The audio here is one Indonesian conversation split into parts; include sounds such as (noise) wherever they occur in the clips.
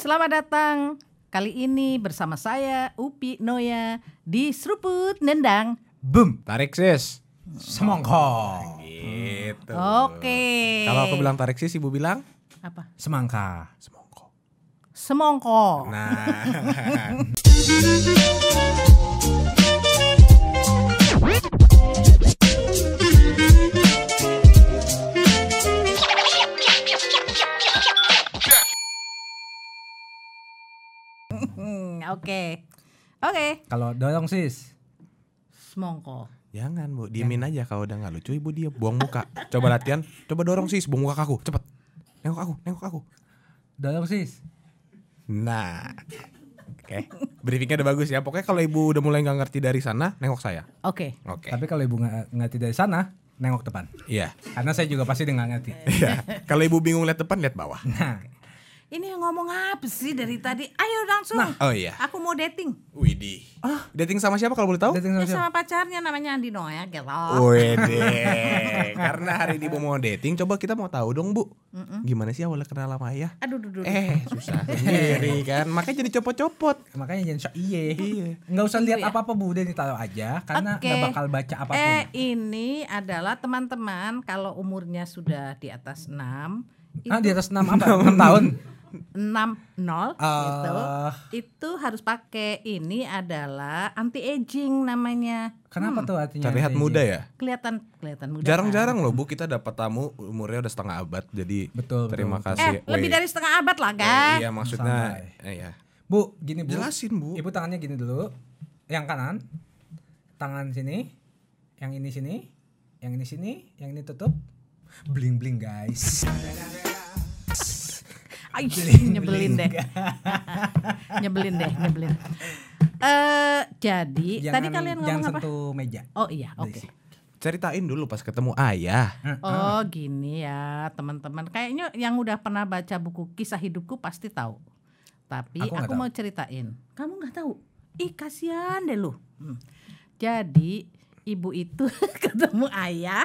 Selamat datang kali ini bersama saya Upi Noya di Seruput Nendang. Boom, tarik sis. Semongko. Gitu. Oke. Okay. Kalau aku bilang tarik sis, ibu bilang apa? Semangka. Semongko. Semongko. Nah. (laughs) oke. Oke. Kalau dorong sis. Semongko. Jangan bu, diemin aja kalau udah nggak lucu ibu dia buang muka. coba latihan, coba dorong sis, buang muka aku, cepet. Nengok aku, nengok aku. Dorong sis. Nah, oke. Okay. Briefingnya udah bagus ya. Pokoknya kalau ibu udah mulai nggak ngerti dari sana, nengok saya. Oke. Okay. Oke. Okay. Tapi kalau ibu nggak ngerti dari sana, nengok depan. Iya. Yeah. Karena saya juga pasti nggak ngerti. Iya. yeah. Kalau ibu bingung lihat depan, lihat bawah. Nah. Ini ngomong apa sih dari tadi? Ayo langsung. Nah, oh iya. Aku mau dating. Widih. Ah, dating sama siapa kalau boleh tahu? Dating sama, ya, sama pacarnya namanya Andi ya, gitu. Widi. (laughs) Karena hari ini mau dating, coba kita mau tahu dong, Bu. Mm-mm. Gimana sih awalnya kenal sama ayah? Aduh, duh, duh. Eh, susah sendiri kan. Makanya jadi copot-copot. Makanya jangan sok iye. Iya. Enggak iya. usah lihat iya. apa-apa, Bu. Udah ditaruh aja karena okay. gak bakal baca apapun. Eh, ini adalah teman-teman kalau umurnya sudah di atas enam. Ah, di atas enam apa? 6 tahun. (laughs) enam nol ah. gitu. Itu harus pakai ini adalah anti aging namanya. Kenapa hmm. tuh artinya? Terlihat muda ya? Kelihatan kelihatan muda. Jarang-jarang kan? loh Bu kita dapat tamu umurnya udah setengah abad. Jadi betul, terima betul. kasih. Eh, lebih dari setengah abad lah, kan? Eh, iya, maksudnya eh, iya Bu, gini Bu. Jelasin Bu. Ibu tangannya gini dulu. Yang kanan. Tangan sini. Yang ini sini. Yang ini sini, yang ini tutup. Bling bling guys. Aish, nyebelin, deh. (laughs) nyebelin deh, nyebelin. Eh, uh, jadi jangan, tadi kalian ngomong jangan apa? sentuh meja. Oh iya, oke. Okay. Ceritain dulu pas ketemu ayah. Oh, gini ya, teman-teman. Kayaknya yang udah pernah baca buku Kisah Hidupku pasti tahu. Tapi aku, aku mau ceritain. Kamu nggak tahu? Ih, kasihan deh lu. Hmm. Jadi, ibu itu (laughs) ketemu ayah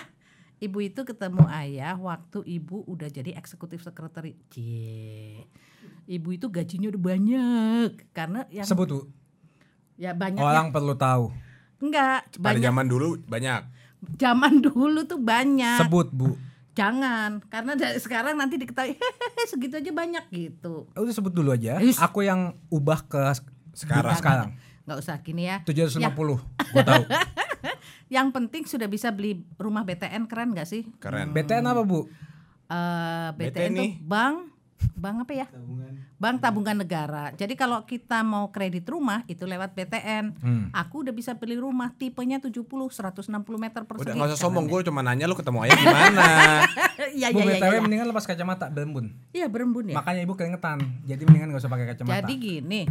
ibu itu ketemu ayah waktu ibu udah jadi eksekutif sekretari. Cie. Ibu itu gajinya udah banyak karena yang Sebut tuh. Ya banyak. Orang perlu tahu. Enggak, Pada banyak. zaman dulu banyak. Zaman dulu tuh banyak. Sebut, Bu. Jangan, karena dari sekarang nanti diketahui segitu aja banyak gitu. Oh, Aku sebut dulu aja. Aku yang ubah ke sekarang. Sekarang. Enggak usah gini ya. 750. Ya. Gua tahu. (laughs) Yang penting sudah bisa beli rumah BTN keren gak sih? Keren. Hmm. BTN apa bu? Uh, BTN, BTN itu nih. bank bank apa ya? Tabungan. Bank tabungan negara. Jadi kalau kita mau kredit rumah itu lewat BTN. Hmm. Aku udah bisa beli rumah tipenya 70 160 meter persegi. Udah enggak usah sombong, gue cuma nanya lu ketemu ayah gimana. (laughs) Iya, iya iya iya. Ya. mendingan lepas kacamata berembun. Iya, berembun ya. Makanya ibu keringetan. Jadi mendingan gak usah pakai kacamata. Jadi gini,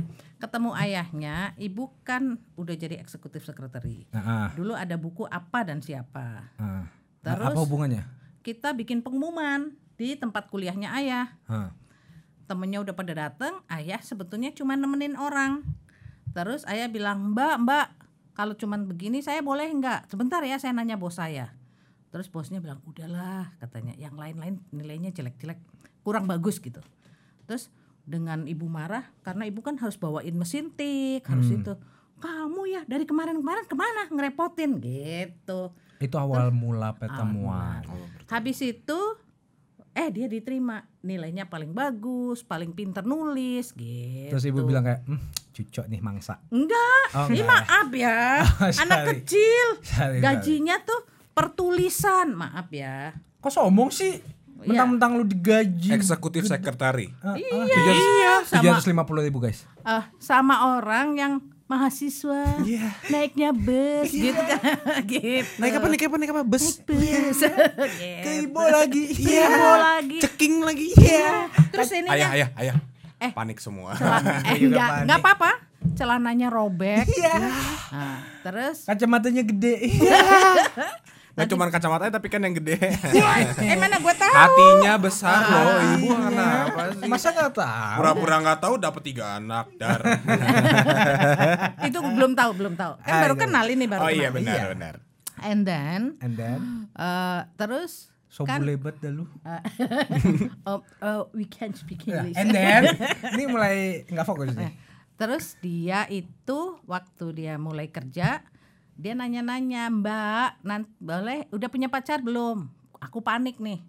ketemu ayahnya, ibu kan udah jadi eksekutif sekretari. Uh -huh. Dulu ada buku apa dan siapa. Uh. Terus nah, apa hubungannya? Kita bikin pengumuman di tempat kuliahnya ayah. Hmm. Temennya udah pada dateng, ayah sebetulnya cuma nemenin orang. Terus ayah bilang, Mbak, Mbak, kalau cuma begini saya boleh nggak? Sebentar ya, saya nanya bos saya. Terus bosnya bilang, udahlah katanya, yang lain-lain nilainya jelek-jelek, kurang bagus gitu. Terus dengan ibu marah, karena ibu kan harus bawain mesin tik, harus hmm. itu. Kamu ya dari kemarin-kemarin kemana ngerepotin gitu. Itu awal Terus, mula pertemuan. Habis itu eh dia diterima nilainya paling bagus paling pinter nulis gitu terus ibu gitu. bilang kayak hm, cucok nih mangsa enggak oh, ini ya? maaf ya (laughs) oh, anak kecil sorry, gajinya sorry. tuh pertulisan maaf ya kok sombong sih iya. mentang-mentang lu digaji eksekutif sekretari uh, uh, iya 300, iya ribu guys uh, sama orang yang mahasiswa yeah. naiknya bus yeah. gitu kan (laughs) gitu naik apa naik apa naik apa bus naik bus yeah. ke ibu lagi yeah. ibu iya. lagi ceking lagi yeah. yeah. terus ini ayah ayah ayah eh panik semua (laughs) eh enggak enggak apa-apa celananya robek yeah. nah, terus kacamatanya gede yeah. (laughs) Gak cuma ya tapi kan yang gede. eh mana gue tahu. Hatinya besar ah, loh ibu iya. kenapa sih? Masa gak tahu? Pura-pura gak tahu dapat tiga anak dar. (laughs) Itu belum tahu belum tahu. Kan ah, baru iya. kenal ini baru. Oh iya benar iya. benar. And then. And then. Uh, terus. So kan, lebat dah lu. Uh, (laughs) uh, we can't speak nah, English. And then (laughs) ini mulai nggak fokus nih. Nah, terus dia itu waktu dia mulai kerja dia nanya-nanya mbak nanti boleh udah punya pacar belum aku panik nih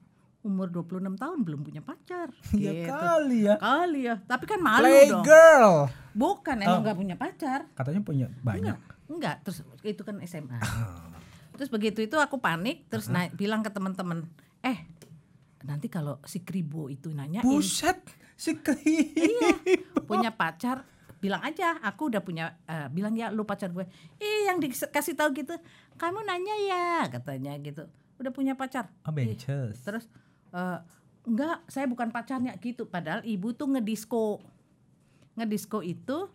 umur 26 tahun belum punya pacar (laughs) ya gitu. ya kali ya kali ya tapi kan malu Play dong girl bukan emang oh. nggak oh. punya pacar katanya punya banyak enggak, enggak. terus itu kan SMA (laughs) terus begitu itu aku panik terus uh -huh. bilang ke teman-teman eh nanti kalau si kribo itu nanya buset si kribo iya punya pacar bilang aja aku udah punya uh, bilang ya lu pacar gue ih yang dikasih tahu gitu kamu nanya ya katanya gitu udah punya pacar oh, terus uh, enggak saya bukan pacarnya gitu padahal ibu tuh ngedisko ngedisko itu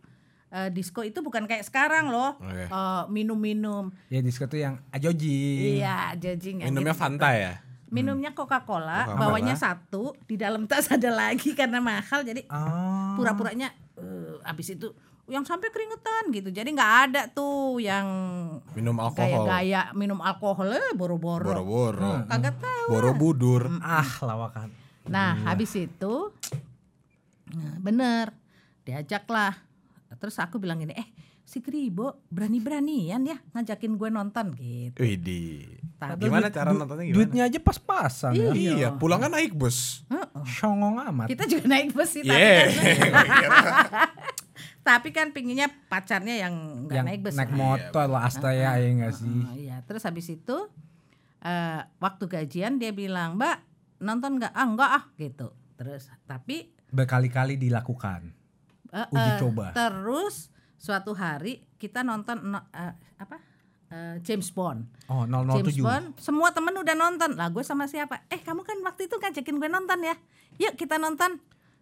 Uh, eh, disco itu bukan kayak sekarang loh okay. uh, iya. minum-minum. Ya disco tuh yang ajoji. Iya ajoji. Minumnya gitu. Fanta ya minumnya hmm. Coca-Cola, Coca bawahnya satu, di dalam tas ada lagi karena mahal jadi oh. pura-puranya habis itu yang sampai keringetan gitu. Jadi nggak ada tuh yang minum alkohol. kayak gaya minum alkohol eh, boro-boro. Boro-boro. Hmm. Kagak hmm. tahu. Borobudur. Hmm, hmm. Ah, lawakan. Nah, hmm. habis itu nah, bener diajaklah. Terus aku bilang gini, "Eh, si Kribo berani-beranian ya ngajakin gue nonton gitu." Widih. Gimana duit, cara nontonnya gimana? Duitnya aja pas-pasan iya. ya. Iya, iya pulang kan naik bus. Uh -uh. Songong amat. Kita juga naik bus sih yeah. Kan. (laughs) Oh, iya. (laughs) tapi kan pinginnya pacarnya yang nggak naik bus. Naik ah, iya, motor lah asta ya, ya nggak sih? Uh, iya. Terus habis itu uh, waktu gajian dia bilang, "Mbak, nonton nggak? Ah, enggak ah." gitu. Terus tapi berkali-kali dilakukan. Uh, uji eh, coba. Terus suatu hari kita nonton uh, apa? Uh, James Bond. Oh, 007. James Bond. Semua temen udah nonton. Lah gue sama siapa? Eh, kamu kan waktu itu ngajakin gue nonton ya. Yuk kita nonton.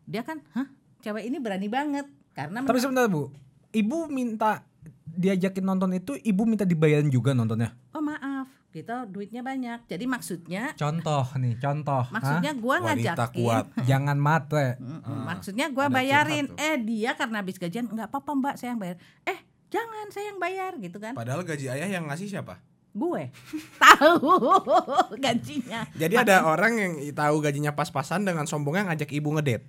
Dia kan, "Hah? Cewek ini berani banget." Karena Tapi sebentar Bu, Ibu minta diajakin nonton itu Ibu minta dibayarin juga nontonnya? Oh maaf, kita duitnya banyak. Jadi maksudnya Contoh nih, contoh. Maksudnya gue ngajakin. kuat. (laughs) Jangan matre. uh, maksudnya gue bayarin. Eh dia karena habis gajian nggak apa-apa Mbak, saya yang bayar. Eh jangan saya yang bayar gitu kan. Padahal gaji ayah yang ngasih siapa? gue (laughs) tahu gajinya. Jadi Makan. ada orang yang tahu gajinya pas-pasan dengan sombongnya ngajak ibu ngedate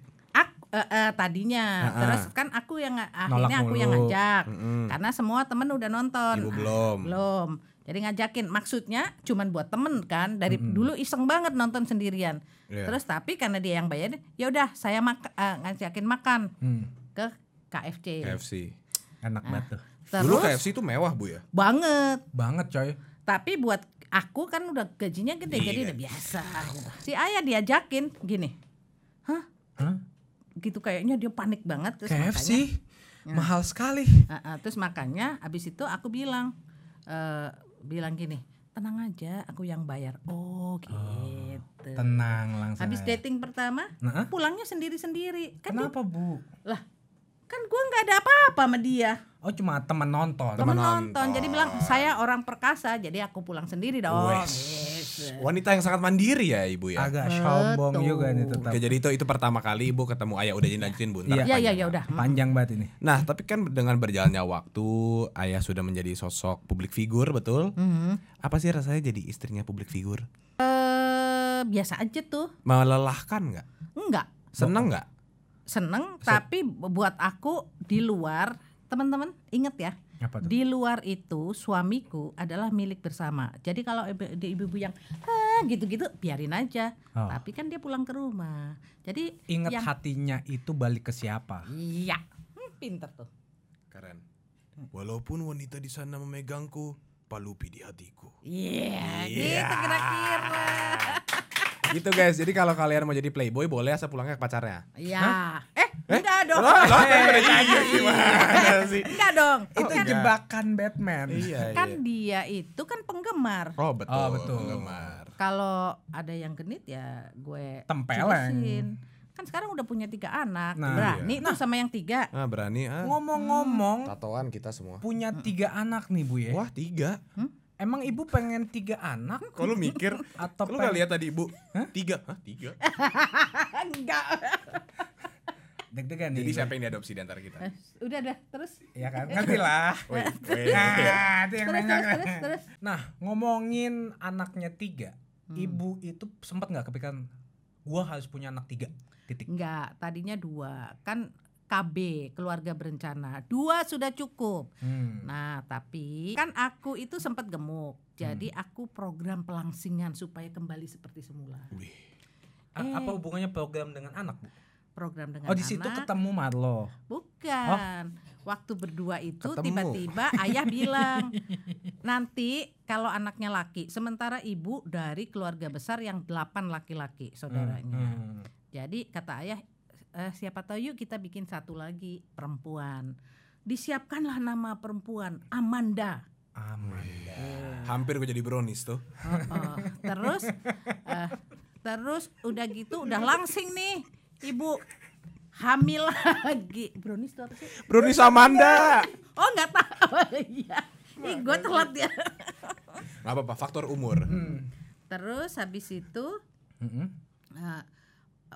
uh, uh, tadinya uh -uh. terus kan aku yang akhirnya aku yang ngajak mm -hmm. karena semua temen udah nonton Ibu belum ah, belum jadi ngajakin maksudnya cuman buat temen kan dari mm -hmm. dulu iseng banget nonton sendirian yeah. terus tapi karena dia yang bayar ya udah saya mak uh, ngajakin makan mm. ke KFC KFC enak nah, banget terus, dulu KFC itu mewah bu ya banget banget coy tapi buat aku kan udah gajinya gede yeah. jadi iya. udah biasa si ayah diajakin gini hah huh? gitu kayaknya dia panik banget terus KFC makanya, ya. mahal ya. sekali. Uh, uh, terus makanya abis itu aku bilang uh, bilang gini, tenang aja aku yang bayar. Oh, oh gitu. Oh, tenang langsung. Habis dating pertama, nah? pulangnya sendiri-sendiri. Kan Kenapa, dia, Bu? Lah, kan gue nggak ada apa-apa sama dia. Oh cuma teman nonton. Teman nonton. nonton. Jadi bilang saya orang perkasa, jadi aku pulang sendiri dong. Wesh. Gitu. Yeah. wanita yang sangat mandiri ya ibu ya agak sombong juga nih tetap jadi itu itu pertama kali ibu ketemu ayah udah jadi iya. lanjutin bu iya iya iya udah panjang banget ini nah tapi kan dengan berjalannya waktu ayah sudah menjadi sosok publik figur betul mm -hmm. apa sih rasanya jadi istrinya publik figur eh biasa aja tuh melelahkan nggak nggak seneng nggak seneng tapi buat aku di luar teman-teman inget ya di luar itu suamiku adalah milik bersama. Jadi kalau ibu-ibu yang ah gitu-gitu biarin aja. Oh. Tapi kan dia pulang ke rumah. Jadi ingat yang... hatinya itu balik ke siapa? Iya. Hmm, pinter tuh. Keren. Walaupun wanita di sana memegangku, palupi di hatiku. Iya, yeah, yeah. gitu kira-kira gitu guys. Jadi kalau kalian mau jadi playboy boleh asal pulangnya ke pacarnya. Iya. Eh, eh, enggak dong. Lah, eh, gimana sih? Enggak dong. Itu kan, jebakan Batman. Iya, iya, Kan dia itu kan penggemar. Oh, betul. Oh, betul. Penggemar. Kalau ada yang genit ya gue tempelin kan sekarang udah punya tiga anak nah, berani iya. tuh nah, sama yang tiga nah, berani ah. ngomong-ngomong hmm. tatoan kita semua punya tiga anak nih bu ya wah tiga hmm? Emang ibu pengen tiga anak? Kalau mikir, atau lu nggak gak lihat tadi ibu Hah? tiga? Hah tiga? (laughs) Enggak. Deg-degan nih. Jadi siapa yang diadopsi di antara kita? Eh, udah dah, terus. Iya kan, Nanti lah. (laughs) (laughs) Nah, itu yang terus, nanya. Terus, terus, terus. Nah, ngomongin anaknya tiga, hmm. ibu itu sempat nggak kepikiran gua harus punya anak tiga? Titik. Enggak, tadinya dua. Kan KB keluarga berencana dua sudah cukup hmm. nah tapi kan aku itu sempat gemuk jadi hmm. aku program pelangsingan supaya kembali seperti semula eh. apa hubungannya program dengan anak program dengan anak? oh di situ ketemu Marlo bukan oh. waktu berdua itu tiba-tiba ayah bilang (laughs) nanti kalau anaknya laki sementara ibu dari keluarga besar yang delapan laki-laki hmm, saudaranya hmm. Hmm. jadi kata ayah uh, siapa tahu yuk kita bikin satu lagi perempuan. Disiapkanlah nama perempuan Amanda. Amanda. Iya. Hampir gue jadi brownies tuh. Uh, uh, Terus uh, terus udah gitu udah langsing nih ibu hamil lagi. Brownies tuh apa sih? Brownies Amanda. Oh nggak tahu. (laughs) Iya. ya. Ih gue telat ya. Gak apa-apa faktor umur. Hmm. Terus habis itu. Mm -hmm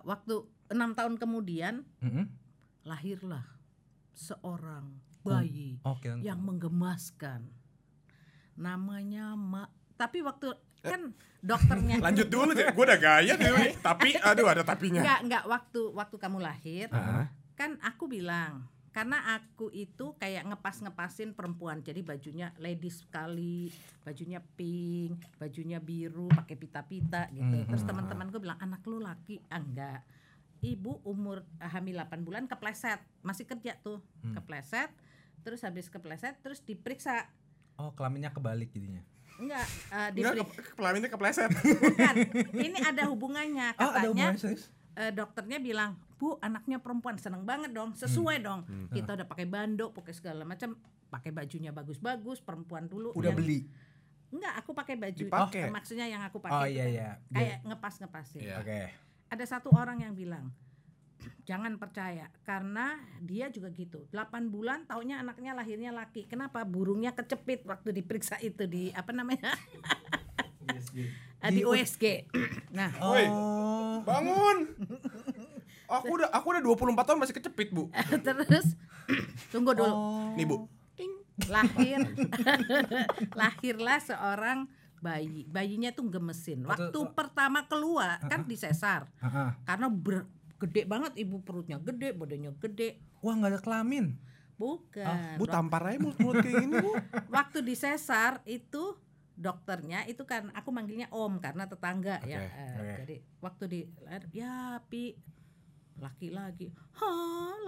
waktu enam tahun kemudian mm -hmm. lahirlah seorang bayi oh, okay. yang menggemaskan namanya Ma tapi waktu eh. kan dokternya (laughs) kan lanjut dulu deh gue udah gaya deh (laughs) tapi aduh ada tapinya nggak nggak waktu waktu kamu lahir uh -huh. kan aku bilang karena aku itu kayak ngepas-ngepasin perempuan jadi bajunya ladies sekali bajunya pink bajunya biru pakai pita-pita gitu -hmm. terus teman-temanku bilang anak lu laki ah, enggak ibu umur eh, hamil 8 bulan kepleset masih kerja tuh hmm. kepleset terus habis kepleset terus diperiksa oh kelaminnya kebalik jadinya Enggak, uh, diperiksa. Enggak, ke kelaminnya kepleset. Bukan. Ini ada hubungannya katanya. Oh, ada hubungannya, uh, dokternya bilang bu anaknya perempuan seneng banget dong sesuai hmm. dong hmm. kita hmm. udah pakai bando pakai segala macam pakai bajunya bagus-bagus perempuan dulu udah yang, beli Enggak, aku pakai baju Dipake. Eh, maksudnya yang aku oh, pakai oh, iya, kan. iya. kayak ngepas sih yeah. okay. ada satu orang yang bilang (clears throat) jangan percaya karena dia juga gitu 8 bulan taunya anaknya lahirnya laki kenapa burungnya kecepit waktu diperiksa itu di apa namanya (laughs) iya Ah, di, USG. Nah, oh. bangun. (laughs) Aku udah aku udah 24 tahun masih kecepit, Bu. (laughs) Terus tunggu dulu. Oh. Nih, Bu. Ting. Lahir. (laughs) lahirlah seorang bayi. Bayinya tuh gemesin. Waktu Betul. pertama keluar kan disesar. Karena ber, gede banget ibu perutnya gede, badannya gede. Wah, nggak ada kelamin. Bukan. Ah, bu tampar aja mulut, mulut kayak gini, Bu. Waktu disesar itu dokternya itu kan aku manggilnya om karena tetangga okay. ya. Uh, eh, okay. Jadi waktu di ya pi laki lagi, ha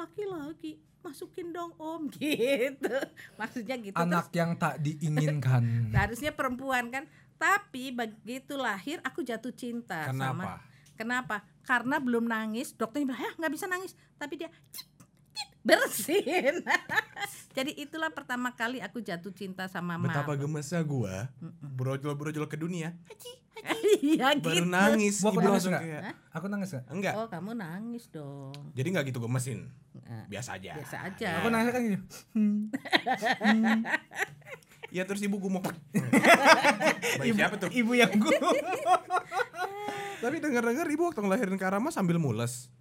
laki lagi masukin dong om (laughs) gitu. Maksudnya gitu. Anak terus, yang tak diinginkan. (laughs) harusnya perempuan kan. Tapi begitu lahir aku jatuh cinta Kenapa? sama. Kenapa? Karena belum nangis, dokternya bilang, "Ya, nggak bisa nangis." Tapi dia cip, bersin. Jadi itulah pertama kali aku jatuh cinta sama Mama. Betapa gemesnya gua brojol-brojol ke dunia. Haji, haji. (laughs) Iya gitu. Baru nangis. Gua aku langsung kayak, Aku nangis gak? Enggak. Oh, kamu nangis dong. Jadi nggak gitu gemesin. Biasa aja. Biasa aja. Iya. Aku nangis kan gitu. Ya terus ibu gue mau (laughs) ibu, siapa tuh? Ibu yang gue (laughs) Tapi denger-denger ibu waktu ngelahirin Karama sambil mules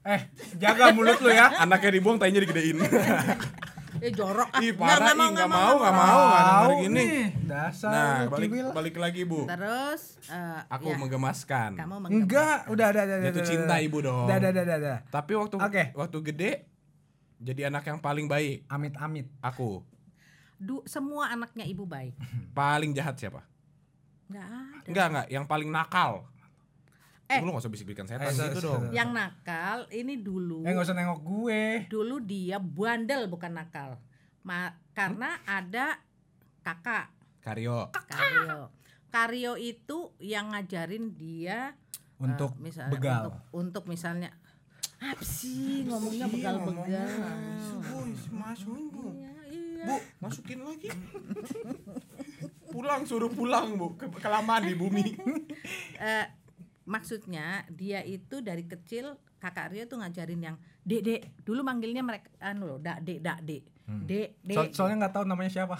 Eh, jaga mulut lu ya. Anaknya dibuang, tainya digedein. (laughs) eh jorok ah. Ih, parah, nggak, nggak mau, nggak mau, nggak mau, mau gini. Dasar. Nah, balik balik lagi, Bu. Terus uh, aku ya. menggemaskan. menggemaskan. Enggak, udah udah udah. Jatuh cinta ibu dong. Udah udah udah udah. Tapi waktu okay. waktu gede jadi anak yang paling baik. Amit-amit. Aku. Du, semua anaknya ibu baik. paling jahat siapa? Enggak ada. Enggak, enggak, yang paling nakal eh lu gak usah bisik-bisikan setan eh, gitu dong yang nakal ini dulu eh gak usah nengok gue dulu dia bandel bukan nakal Ma karena hmm? ada kakak Karyo Karyo Karyo itu yang ngajarin dia eh, untuk uh, misalnya begal untuk, untuk misalnya apa sih ngomongnya iya, begal-begal masukin iya, bu iya, bu masukin lagi pulang suruh pulang bu kelamaan di bumi uh, maksudnya dia itu dari kecil kakak Rio tuh ngajarin yang dek dek dulu manggilnya mereka anu loh dak dek dak dek hmm. dek so, soalnya nggak tahu namanya siapa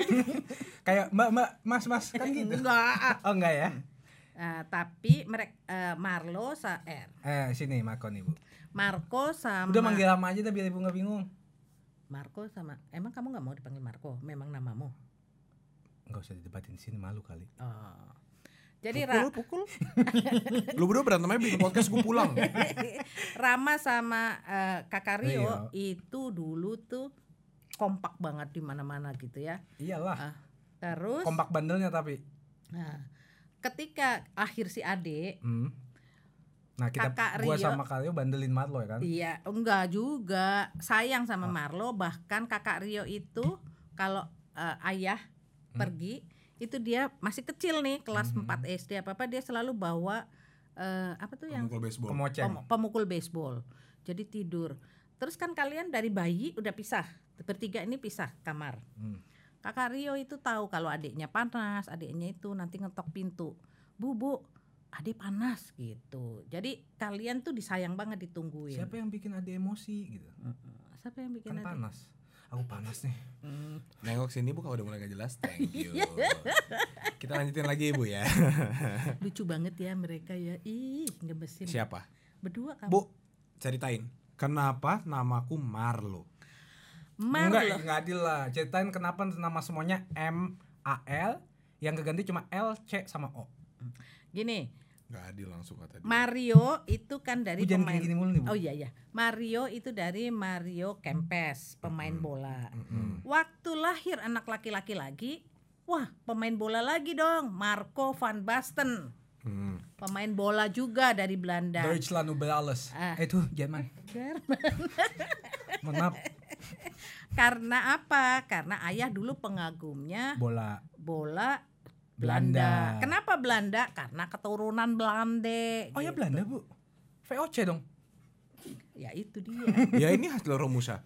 (laughs) kayak mbak mbak mas mas kan gitu enggak oh enggak ya uh, tapi mereka uh, eh, Marlo sa R eh sini Marco nih bu Marco sama udah manggil lama aja tapi biar ibu nggak bingung Marco sama emang kamu nggak mau dipanggil Marco memang namamu nggak usah didebatin sini malu kali oh jadi pukul, Ra pukul. (laughs) Lu berdua berantem aja bikin podcast gue pulang. (laughs) Rama sama uh, Kak Rio iya. itu dulu tuh kompak banget di mana-mana gitu ya. Iyalah. Uh, terus kompak bandelnya tapi. Nah, ketika akhir si Ade hmm. Nah kita Kakak gua Rio, sama Kak Rio bandelin Marlo ya kan? Iya, enggak juga. Sayang sama oh. Marlo bahkan Kakak Rio itu kalau uh, ayah hmm. pergi itu dia masih kecil nih kelas mm -hmm. 4 SD apa apa dia selalu bawa uh, apa tuh yang pemukul baseball. Pem pemukul baseball. Jadi tidur. Terus kan kalian dari bayi udah pisah. Bertiga ini pisah kamar. Hmm. Kakak Rio itu tahu kalau adiknya panas, adiknya itu nanti ngetok pintu. Bu, bu, adik panas gitu. Jadi kalian tuh disayang banget ditungguin. Siapa yang bikin adik emosi gitu? Siapa yang bikin kan adik? panas aku panas nih Mm. nengok sini bu, kalau udah mulai gak jelas thank (laughs) you iya. kita lanjutin lagi ibu ya (laughs) lucu banget ya mereka ya ih ngebesin siapa berdua kamu bu ceritain kenapa namaku Marlo Marlo enggak enggak adil lah ceritain kenapa nama semuanya M A L yang keganti cuma L C sama O gini Gak adil langsung kata dia. Mario itu kan dari oh, pemain. Gini nih, Oh iya iya. Mario itu dari Mario Kempes, pemain mm -hmm. bola. Mm -hmm. Waktu lahir anak laki-laki lagi, wah, pemain bola lagi dong, Marco van Basten. Hmm. Pemain bola juga dari Belanda. Deutschland über alles. Ah. Eh, itu Jerman. Jerman. maaf. Karena apa? Karena ayah dulu pengagumnya bola. Bola Belanda. Belanda. Kenapa Belanda? Karena keturunan Belanda. Oh ya gitu. ya Belanda bu, VOC dong. Ya itu dia. (laughs) ya ini hasil Romusa.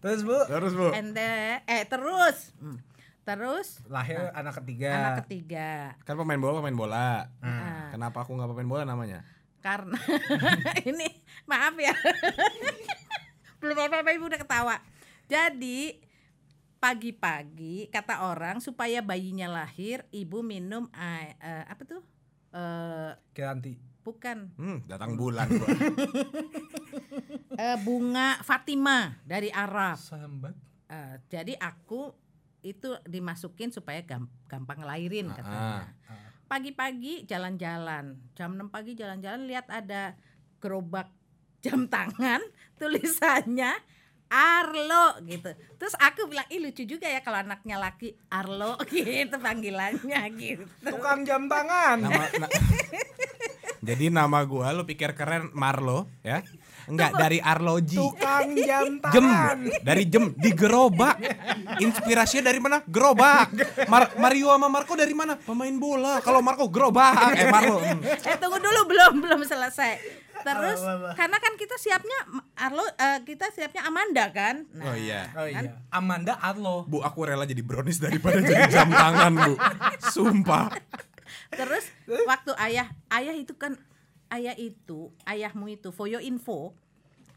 terus bu. Terus bu. Ente, eh terus. Hmm. Terus lahir nah, anak ketiga. Anak ketiga. Kan pemain bola pemain bola. Hmm. Nah. Kenapa aku nggak pemain bola namanya? Karena (laughs) ini maaf ya. (laughs) Belum apa-apa ibu udah ketawa. Jadi pagi-pagi kata orang supaya bayinya lahir ibu minum air, uh, apa tuh? Uh, eh, Keranti. Bukan. Hmm, datang bulan gua. (laughs) uh, eh, bunga Fatima dari Arab. Sambat. Uh, jadi aku itu dimasukin supaya gampang ngelahirin ah, katanya. Ah. Pagi-pagi jalan-jalan, jam 6 pagi jalan-jalan lihat ada gerobak jam tangan (laughs) tulisannya Arlo gitu. Terus aku bilang, "Ih lucu juga ya kalau anaknya laki Arlo (laughs) gitu panggilannya gitu." Tukang jambangan. Nama, na (laughs) Jadi nama gua lu pikir keren Marlo ya? Enggak dari Arloji. Tukang jam tangan. Jem dari jem di gerobak. Inspirasinya dari mana? Gerobak. Mar Mario sama Marco dari mana? Pemain bola. Kalau Marco gerobak. Eh Marlo. Hmm. Eh tunggu dulu belum belum selesai. Terus karena kan kita siapnya Arlo uh, kita siapnya Amanda kan. Oh nah, oh iya. Oh iya. Kan? Amanda Arlo. Bu, aku rela jadi brownies daripada (laughs) jadi jam tangan, Bu. Sumpah. Terus waktu ayah, ayah itu kan ayah itu, ayahmu itu for your info,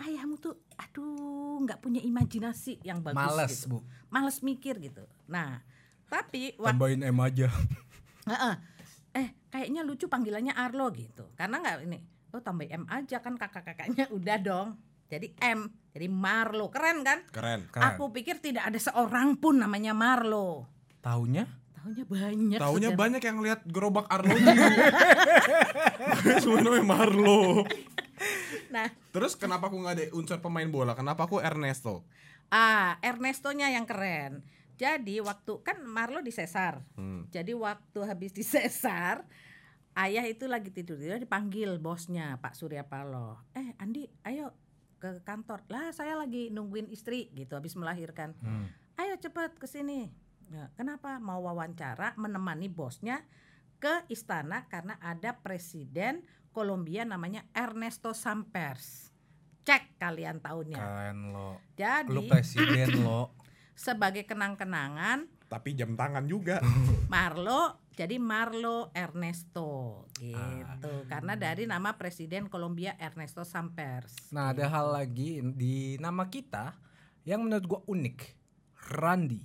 ayahmu tuh aduh nggak punya imajinasi yang bagus Males, gitu. Bu. Males mikir gitu. Nah, tapi tambahin M aja. Uh Eh, kayaknya lucu panggilannya Arlo gitu. Karena nggak ini lo tambah M aja kan kakak-kakaknya (laughs) udah dong jadi M jadi Marlo keren kan keren, keren. aku pikir tidak ada seorang pun namanya Marlo tahunya tahunya banyak tahunya banyak yang lihat gerobak Arlo semua (laughs) namanya Marlo nah terus kenapa aku nggak ada unsur pemain bola kenapa aku Ernesto ah Ernestonya yang keren jadi waktu kan Marlo di cesar, hmm. jadi waktu habis di cesar ayah itu lagi tidur tidur dipanggil bosnya Pak Surya Paloh eh Andi ayo ke kantor lah saya lagi nungguin istri gitu habis melahirkan hmm. ayo cepet kesini. Ya, kenapa mau wawancara menemani bosnya ke istana karena ada presiden Kolombia namanya Ernesto Sampers cek kalian tahunnya keren lo jadi lo presiden lo (laughs) sebagai kenang-kenangan tapi jam tangan juga. (laughs) Marlo, jadi Marlo Ernesto gitu. Ah. Karena dari nama Presiden Kolombia Ernesto Sampers. Nah, gitu. ada hal lagi di nama kita yang menurut gua unik. Randy.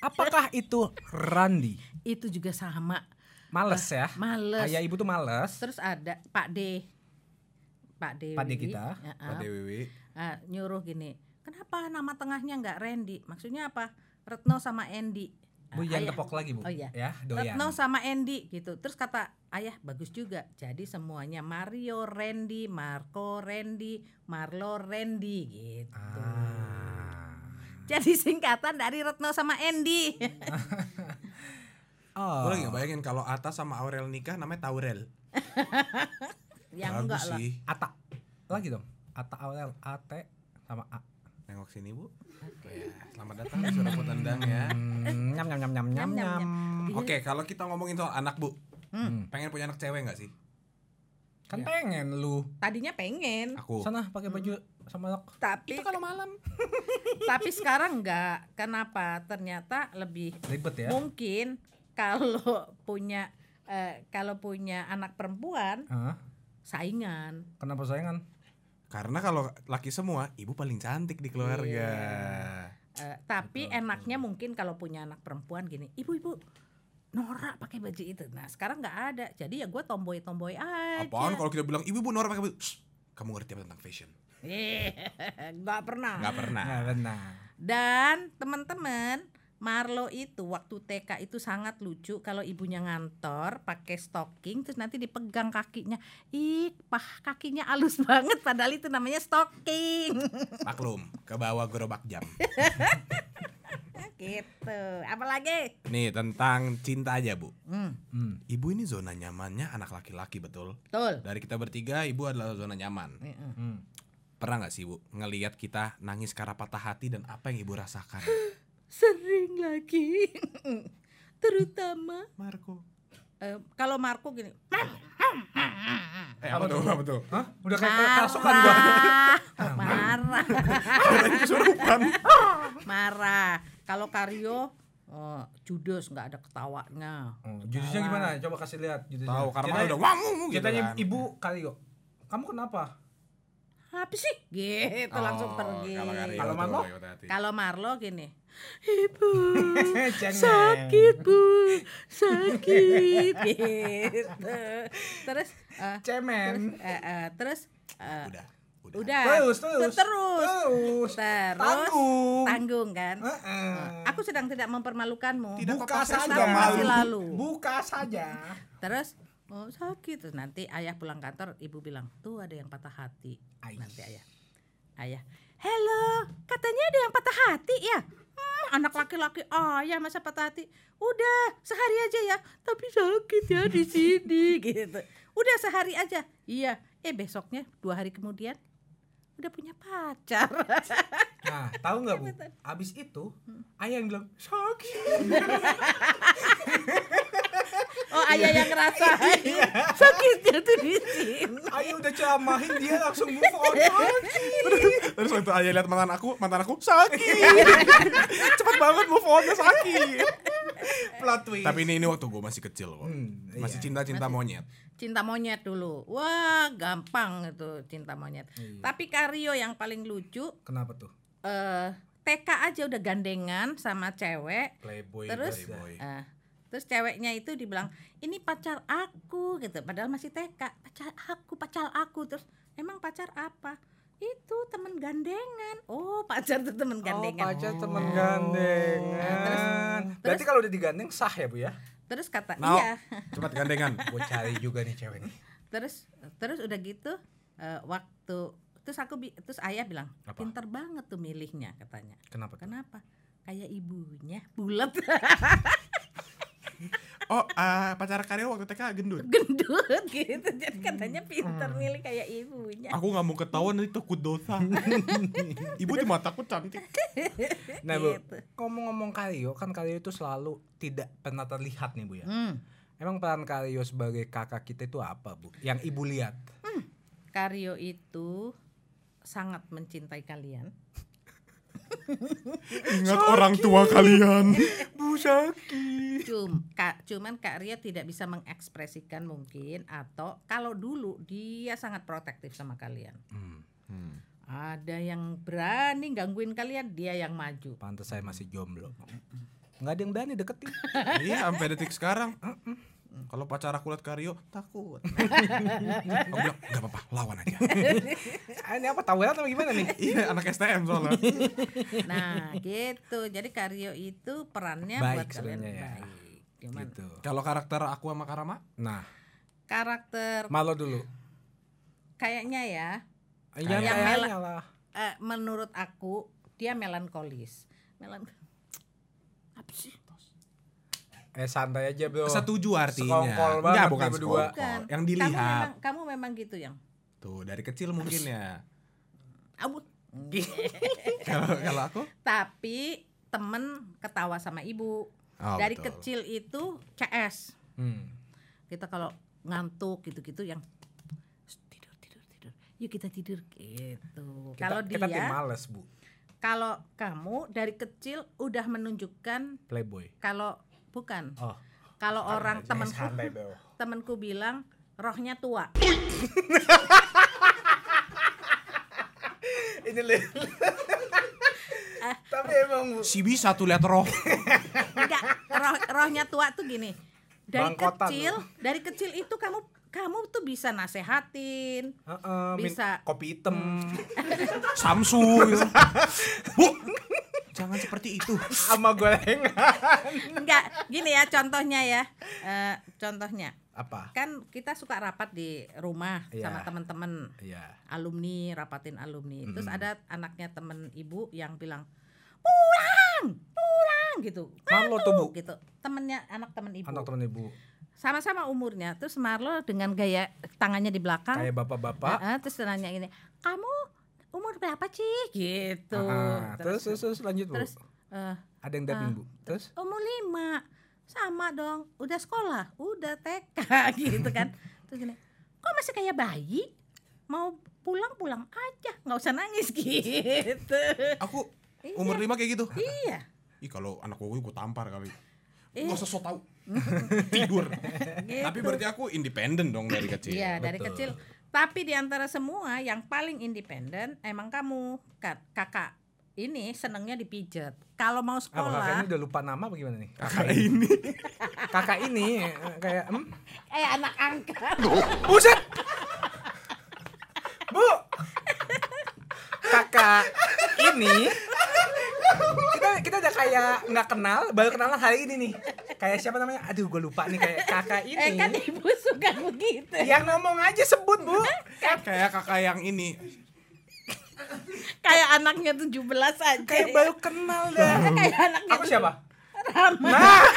Apakah (laughs) itu Randy? Itu juga sama. Males ya? Males. Ayah ibu tuh males. Terus ada Pak D. Pak D. Pak D kita, uh Pak DWW. Uh, ah, nyuruh gini, "Kenapa nama tengahnya nggak Randy?" Maksudnya apa? Retno sama Endi. Bu yang tepok lagi bu. Oh iya. Ya, doyan. Retno sama Endi gitu. Terus kata ayah bagus juga. Jadi semuanya Mario Randy, Marco Randy, Marlo Randy gitu. Ah. Jadi singkatan dari Retno sama Endi. (laughs) oh. Gue lagi bayangin kalau Ata sama Aurel nikah namanya Taurel. (laughs) Yang bagus enggak sih. lah. Ata. Lagi dong. Ata Aurel, Ate sama A nengok sini bu. Oh, ya, selamat datang di Surabaya Tendang ya. Hmm, nyam nyam nyam nyam nyam nyam. Oke, okay, kalau kita ngomongin soal anak bu, hmm. pengen punya anak cewek nggak sih? Kan ya. pengen lu. Tadinya pengen. Aku. Sana pakai hmm. baju hmm. sama lok. Tapi itu kalau malam. (laughs) tapi sekarang nggak. Kenapa? Ternyata lebih ribet ya. Mungkin kalau punya uh, kalau punya anak perempuan, huh? saingan. Kenapa saingan? Karena kalau laki semua, ibu paling cantik di keluarga. Yeah. Iya. Uh, tapi Betul. enaknya mungkin kalau punya anak perempuan gini, ibu-ibu norak pakai baju itu. Nah sekarang nggak ada, jadi ya gue tomboy-tomboy aja. Apaan kalau kita bilang ibu-ibu norak pakai baju? Shh, kamu ngerti apa tentang fashion? Iya, (laughs) nggak pernah. Nggak pernah. Nggak pernah. Dan teman-teman Marlo itu waktu TK itu sangat lucu kalau ibunya ngantor pakai stocking terus nanti dipegang kakinya. Ih, pah kakinya halus (laughs) banget padahal itu namanya stocking. (laughs) Maklum, ke bawah gerobak jam. (laughs) gitu. Apalagi? Nih tentang cinta aja, Bu. Hmm. Hmm. Ibu ini zona nyamannya anak laki-laki, betul? Betul. Dari kita bertiga, Ibu adalah zona nyaman. Hmm. Pernah nggak sih, Bu, ngelihat kita nangis karena patah hati dan apa yang Ibu rasakan? (gasps) sering lagi (laughs) terutama Marco uh, kalau Marco gini Eh, apa tuh? Apa tuh? Hah? Udah kayak kerasukan gua. (laughs) Marah. Kesurupan. (laughs) Marah. Kalau Karyo Oh, judes nggak ada ketawanya. Hmm. Judesnya gimana? Coba kasih lihat judesnya. Tahu karena Cita, udah wangu gitu kan. ibu Karyo. Kamu kenapa? Habis sih? Gitu oh, langsung pergi. Kalau Marlo, ya, kalau Marlo gini. Ibu (laughs) sakit bu sakit (laughs) gitu. Gitu. Terus uh, cemen. Terus, uh, uh, terus uh, udah. Udah. udah terus terus terus terus, terus tanggung tanggung kan uh -uh. aku sedang tidak mempermalukanmu tidak buka saja masih lalu buka saja (laughs) terus oh sakit terus nanti ayah pulang kantor ibu bilang tuh ada yang patah hati Aish. nanti ayah ayah hello katanya ada yang patah hati ya hmm, anak laki-laki ayah ah, masa patah hati udah sehari aja ya tapi sakit ya di sini (laughs) gitu udah sehari aja iya eh besoknya dua hari kemudian udah punya pacar (laughs) nah tahu nggak bu abis itu ayah yang bilang sakit (laughs) Oh ayah yang ngerasa sakitnya (laughs) tuh di sini. Ayah udah ceramahin dia langsung move on lagi. Terus waktu ayah lihat mantan aku, mantan aku sakit. (laughs) Iya. Cepat banget move on sakit. Plot twist. Tapi ini ini waktu gue masih kecil kok. Hmm, iya. masih cinta-cinta masih, monyet. Cinta monyet dulu. Wah, gampang itu cinta monyet. Iya. Tapi Kario yang paling lucu. Kenapa tuh? Eh uh, TK aja udah gandengan sama cewek. Playboy. Terus playboy. Uh, terus ceweknya itu dibilang ini pacar aku gitu padahal masih TK pacar aku pacar aku terus emang pacar apa itu temen gandengan oh pacar tuh temen gandengan oh pacar temen oh. gandengan oh. Nah, terus, berarti kalau udah digandeng sah ya bu ya terus kata Mau. iya cepat gandengan (laughs) gue cari juga nih cewek nih terus terus udah gitu uh, waktu terus aku terus ayah bilang Apa? pinter banget tuh milihnya katanya kenapa kenapa kayak ibunya bulat (laughs) oh uh, pacar karya waktu TK gendut gendut gitu jadi katanya pinter hmm. milih kayak ibunya aku nggak mau ketahuan nanti takut dosa (laughs) ibu cuma takut cantik nah bu gitu. ngomong-ngomong Karyo kan Karyo itu selalu tidak pernah terlihat nih bu ya hmm. emang peran Karyo sebagai kakak kita itu apa bu yang ibu lihat hmm. Karyo itu sangat mencintai kalian (laughs) Ingat Shaki. orang tua kalian. Bu Saki. Cum, Kak, cuman Kak Ria tidak bisa mengekspresikan mungkin atau kalau dulu dia sangat protektif sama kalian. Hmm. Hmm. Ada yang berani gangguin kalian, dia yang maju. Pantas saya masih jomblo. Nggak ada yang berani deketin. (laughs) iya, sampai detik sekarang. Mm, kalau pacar aku lihat Karyo takut. (laughs) aku bilang nggak apa-apa, lawan aja. Ah, ini apa tawuran atau gimana nih? (laughs) iya, anak STM soalnya. nah, gitu. Jadi Karyo itu perannya baik, buat kalian ya. baik. gitu. Kalau karakter aku sama Karama? Nah. Karakter Malo dulu. Kayaknya ya. Yang, yang kayaknya lah. Eh, uh, menurut aku dia melankolis. Melan apa sih? eh santai aja bro setuju artinya sekongkol Nggak, bukan berdua yang dilihat kamu memang, kamu memang gitu yang tuh dari kecil mungkin ya abut (laughs) kalau aku tapi temen ketawa sama ibu oh, dari betul. kecil itu CS hmm. kita kalau ngantuk gitu-gitu yang tidur tidur tidur yuk kita tidur gitu kalau dia kita males bu kalau kamu dari kecil udah menunjukkan playboy kalau bukan. Oh. Kalau orang temanku (laughs) temanku bilang rohnya tua. (laughs) Ini eh. Tapi emang si bisa tuh lihat roh. Enggak, roh, rohnya tua tuh gini. Dari Bangkotan. kecil, dari kecil itu kamu kamu tuh bisa nasehatin, uh, uh, bisa kopi hitam, hmm. samsu, jangan seperti itu (laughs) sama gorengan enggak gini ya contohnya ya uh, contohnya apa kan kita suka rapat di rumah yeah. sama teman-teman yeah. alumni rapatin alumni mm-hmm. terus ada anaknya temen ibu yang bilang pulang pulang gitu Marlo tuh bu gitu temennya anak temen ibu anak temen ibu sama-sama umurnya terus Marlo dengan gaya tangannya di belakang kayak bapak-bapak uh, uh, terus nanya ini kamu umur berapa sih gitu Aha, terus, terus terus lanjut bu terus, uh, ada yang dating uh, eh, bu terus umur lima sama dong udah sekolah udah TK (laughs) gitu kan terus gini kok masih kayak bayi mau pulang pulang aja nggak usah nangis (laughs) gitu aku iya. umur lima kayak gitu iya ih kalau anak gue gue tampar kali Eh. Iya. Gak usah so tau (laughs) Tidur gitu. Tapi berarti aku independen dong dari kecil Iya dari kecil tapi di antara semua yang paling independen emang kamu kak kakak ini senengnya dipijat Kalau mau sekolah, Apa, kakak ini udah lupa nama bagaimana nih? Kakak ini, (laughs) kakak ini kayak hmm? kayak eh, anak angkat. Buset, bu, kakak ini kita kita udah kayak nggak kenal, baru kenalan hari ini nih kayak siapa namanya aduh gue lupa nih kayak kakak ini (laughs) eh, kan ibu suka begitu yang ngomong aja sebut bu kan kayak kakak yang ini kayak anaknya 17 aja kayak ya. baru kenal dah (laughs) kayak anaknya aku siapa Rama nah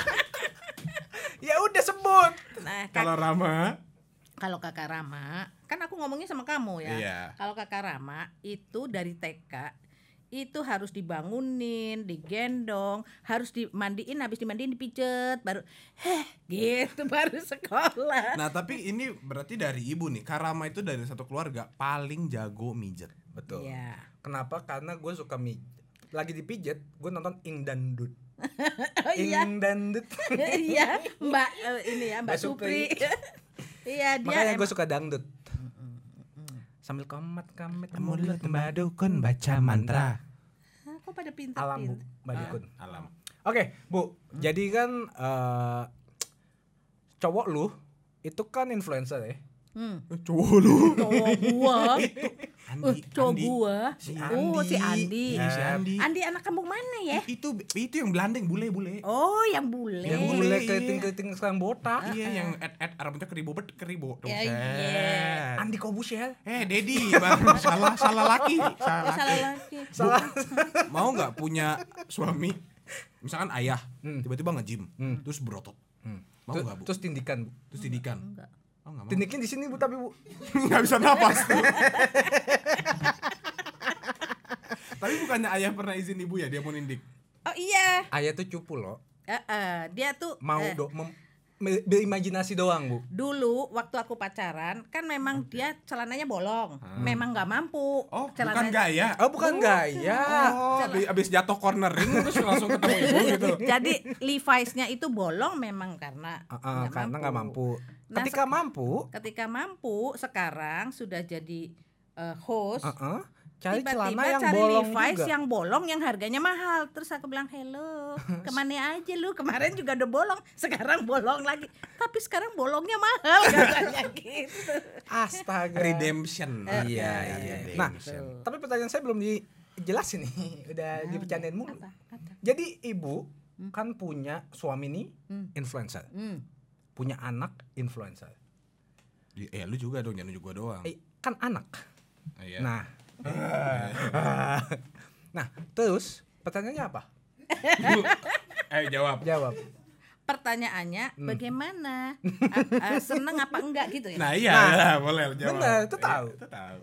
(laughs) ya udah sebut nah, kalau Rama kalau kakak Rama kan aku ngomongnya sama kamu ya iya. kalau kakak Rama itu dari TK itu harus dibangunin, digendong, harus dimandiin, habis dimandiin dipijet, baru heh gitu (laughs) baru sekolah. Nah tapi ini berarti dari ibu nih, Karama itu dari satu keluarga paling jago mijet. Betul. Iya. Kenapa? Karena gue suka mijet. Lagi dipijet, gue nonton Ing Dandut. (laughs) oh, iya. Ing Dandut. (laughs) Iya, Mbak eh, ini ya Mbak, Mbak Supri. Iya dia. Makanya gue suka dangdut sambil komat kamet mulut dukun baca mantra Aku pada pintar alam bu madukun ah. alam oke okay, bu hmm. jadi kan uh, cowok lu itu kan influencer ya hmm. Eh, cowok lu cowok gua (laughs) Andi, uh, cowok gua. Si oh, Andi. Oh, si Andi. Ya, si iya, Andi. Andi anak kampung mana ya? Itu itu yang Belandeng bule-bule. Oh, yang bule. Yang bule iya. keriting-keriting iya. sekarang botak. iya, ah, ah. yang at at arabnya keribo bet keribo. Ya, iya. Yeah. Andi Kobusel. ya. Eh, Dedi, (laughs) salah salah laki. Salah, oh, salah laki. Salah. (laughs) Mau nggak punya suami? Misalkan ayah, hmm. tiba-tiba hmm. nge-gym, hmm. terus berotot. Hmm. Mau nggak bu? Terus tindikan bu? Terus tindikan. Enggak. Oh, Tiniknya di sini Bu tapi Bu. (laughs) nggak bisa nafas. (laughs) tapi bukannya ayah pernah izin ibu ya dia mau nindik? Oh iya. Ayah tuh cupu loh. Uh, uh, dia tuh mau uh, do mem berimajinasi doang bu dulu waktu aku pacaran kan memang okay. dia celananya bolong hmm. memang nggak mampu oh celananya... Oh, bukan gaya oh bukan oh, gaya oh Celan... abis jatuh cornering terus langsung ketemu ibu (laughs) gitu jadi Levi'snya itu bolong memang karena uh, ah, uh, ah, gak karena nggak mampu. Gak mampu Nah, ketika mampu, ketika mampu sekarang sudah jadi uh, host. Uh-uh. Cari tiba-tiba celana yang cari bolong Levi's juga. yang bolong yang harganya mahal. Terus aku bilang, "Hello, (laughs) kemana aja lu? Kemarin juga udah bolong, sekarang bolong lagi. Tapi sekarang bolongnya mahal." (laughs) katanya gitu. Astaga. Redemption. Eh, iya, iya. Eh, iya. Nah, Redemption. tapi pertanyaan saya belum dijelasin nih. (laughs) Udah nah, dipecandain mulu. Jadi ibu hmm. kan punya suami nih hmm. influencer. Hmm punya anak influencer. Ya, eh, lu juga dong, jangan lu juga doang. Eh, kan anak. Uh, iya. Nah. (laughs) nah, terus pertanyaannya apa? Ayo (laughs) eh, jawab. Jawab. Pertanyaannya hmm. bagaimana? uh, (laughs) uh, seneng apa enggak gitu ya? Nah, iya, nah, nah, boleh jawab. Benar, itu iya, tahu. Itu tahu.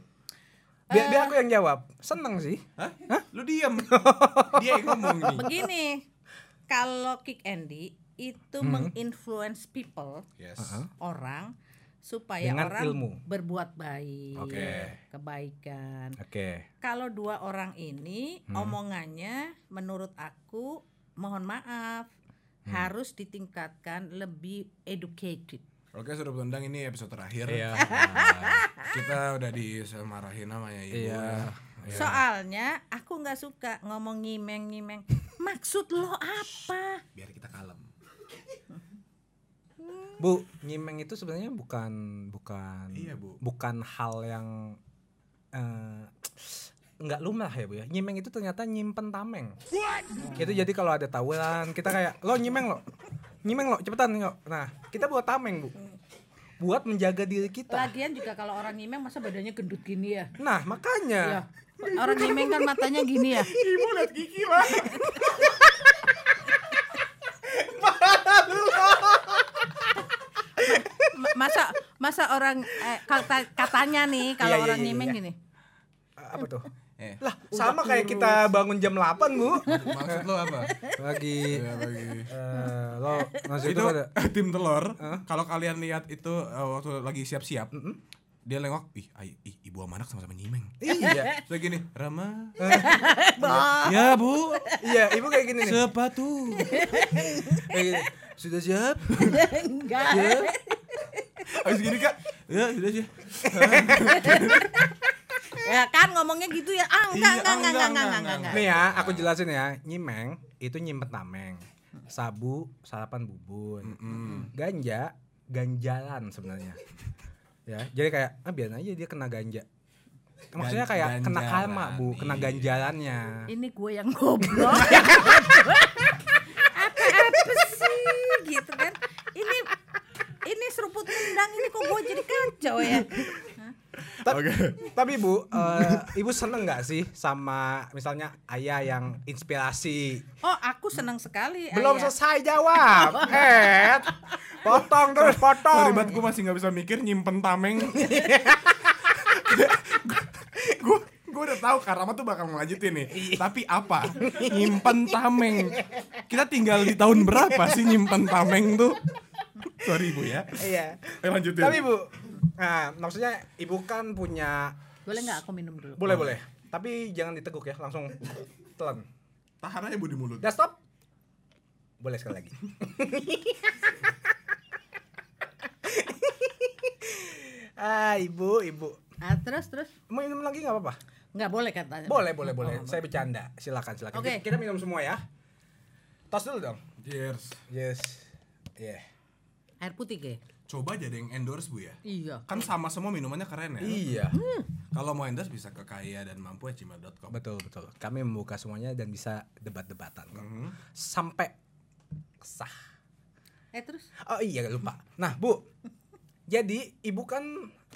Biar, biar eh, aku yang jawab. Seneng sih. Hah? Hah? Lu diam. Dia yang ngomong nih. Begini. Kalau Kick Andy itu hmm. menginfluence people, yes. Uh-huh. orang supaya Dengan orang ilmu. berbuat baik, okay. kebaikan. Okay. Kalau dua orang ini hmm. omongannya menurut aku mohon maaf hmm. harus ditingkatkan lebih educated. Oke sudah berundang ini episode terakhir. Iya. Nah, kita udah disemarahin namanya ibu. Iya. Ya. iya. Soalnya aku nggak suka ngomong ngimeng ngimeng. Maksud lo apa? Biar kita kalem. Bu, nyimeng itu sebenarnya bukan bukan iya, Bu. bukan hal yang uh, nggak lumrah ya bu ya nyimeng itu ternyata nyimpen tameng What? itu jadi kalau ada tawuran kita kayak lo nyimeng lo nyimeng lo cepetan lo nah kita buat tameng bu buat menjaga diri kita lagian juga kalau orang nyimeng masa badannya gendut gini ya nah makanya ya. orang nyimeng kan matanya gini ya ibu lihat gigi lah (laughs) masa masa orang eh, kata, katanya nih iya, kalau iya, orang iya, nyimeng iya. gini. Apa tuh? Eh. Lah, sama kayak kita bangun jam 8, Bu. Maksud lo apa? Lagi ya, lagi. Uh, lo maksud itu, ada... (laughs) tim telur. Huh? Kalau kalian lihat itu uh, waktu lagi siap-siap, mm -hmm. dia lengok, ih, ay, ih ibu sama anak sama-sama nyimeng. Iya. (laughs) Terus gini, Rama. (laughs) ya, Bu. Iya, Ibu kayak gini nih. Sepatu. Sudah siap? Enggak. Habis gini kak, ya sudah sih. (laughs) ya kan ngomongnya gitu ya. Ah iya, oh, enggak enggak enggak enggak enggak enggak. Nih ya, aku jelasin ya. Nyimeng itu nyimpet nameng. Sabu sarapan bubun. Ganja ganjalan sebenarnya. ya, jadi kayak ah biar aja dia kena ganja maksudnya kayak ganjalan. kena karma bu kena ganjalannya iya. ini gue yang goblok (laughs) (laughs) nendang ini kok gue jadi kacau ya (laughs) Ta okay. Tapi Bu, uh, Ibu seneng nggak sih sama misalnya ayah yang inspirasi? Oh, aku seneng sekali. Belum ayah. selesai jawab. Ed, potong terus potong. Ribet gue masih nggak bisa mikir nyimpen tameng. (laughs) gue gue udah tahu Karama tuh bakal ngelanjutin nih iya. tapi apa nyimpen tameng kita tinggal di tahun berapa sih nyimpen tameng tuh sorry ibu ya iya Ayo lanjutin tapi ibu nah maksudnya ibu kan punya boleh nggak aku minum dulu boleh boleh tapi jangan diteguk ya langsung telan tahan aja bu di mulut udah stop boleh sekali lagi (laughs) ah ibu ibu ah, terus terus mau minum lagi nggak apa-apa Enggak boleh katanya. Boleh, boleh, boleh. Oh, Saya bercanda. Silakan, silakan. Okay. Kita, minum semua ya. Tos dulu dong. Cheers. Yes. Yeah. Air putih ke? Coba jadi yang endorse bu ya. Iya. Kan sama semua minumannya keren ya. Iya. Hmm. Kalau mau endorse bisa ke kaya dan mampu gmail.com. Betul betul. Kami membuka semuanya dan bisa debat-debatan kok. Mm -hmm. Sampai sah. Eh terus? Oh iya lupa. Nah bu, (laughs) jadi ibu kan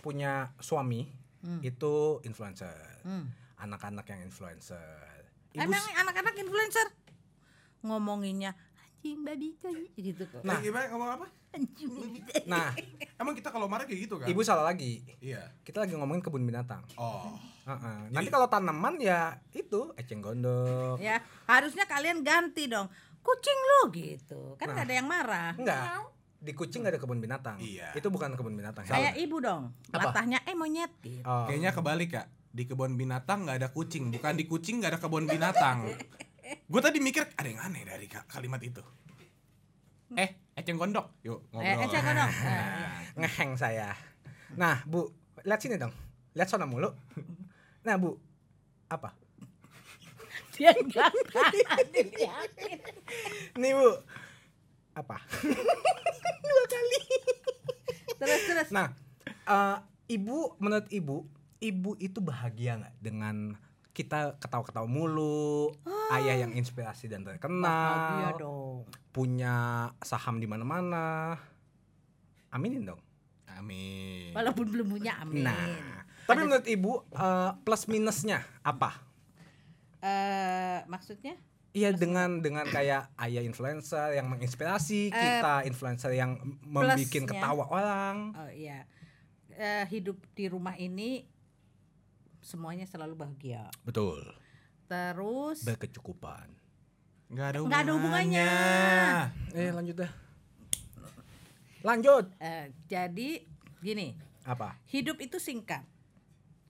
punya suami hmm. itu influencer. Hmm. Anak-anak hmm. yang influencer. Emang anak-anak influencer ngomonginnya anjing babi gitu kok. Nah, eh, gimana ngomong apa? Nah, (laughs) emang kita kalau marah kayak gitu kan? Ibu salah lagi. Iya. Kita lagi ngomongin kebun binatang. Oh. Uh -uh. Nanti kalau tanaman ya itu eceng gondok. Ya, harusnya kalian ganti dong. Kucing lu gitu. Kan nah, gak ada yang marah. Enggak di kucing gak ada kebun binatang. Iya. Itu bukan kebun binatang. Kayak ibu dong. Apa? Latahnya eh monyet. Gitu. Oh. Kayaknya kebalik ya. Di kebun binatang nggak ada kucing, bukan di kucing nggak ada kebun binatang. (laughs) Gue tadi mikir ada yang aneh dari kalimat itu. Eh, eceng gondok. Yuk eh, ngobrol. Eh, eceng gondok. (laughs) Nah, ngeheng saya. Nah, Bu, lihat sini dong. Lihat sana mulu. Nah, Bu. Apa? Dia enggak Nih, Bu apa (laughs) dua kali terus terus nah uh, ibu menurut ibu ibu itu bahagia nggak dengan kita ketawa-ketawa mulu, oh. ayah yang inspirasi dan terkenal, dong. punya saham di mana-mana, aminin dong. Amin. Walaupun belum punya, nah, amin. Nah, tapi menurut ibu uh, plus minusnya apa? Uh, maksudnya? Iya dengan dengan kayak ayah influencer yang menginspirasi uh, kita influencer yang membuat ketawa orang. Oh iya. Uh, hidup di rumah ini semuanya selalu bahagia. Betul. Terus berkecukupan. Gak ada hubungannya. Gak ada hubungannya. Eh lanjut dah. Lanjut. Uh, jadi gini. Apa? Hidup itu singkat.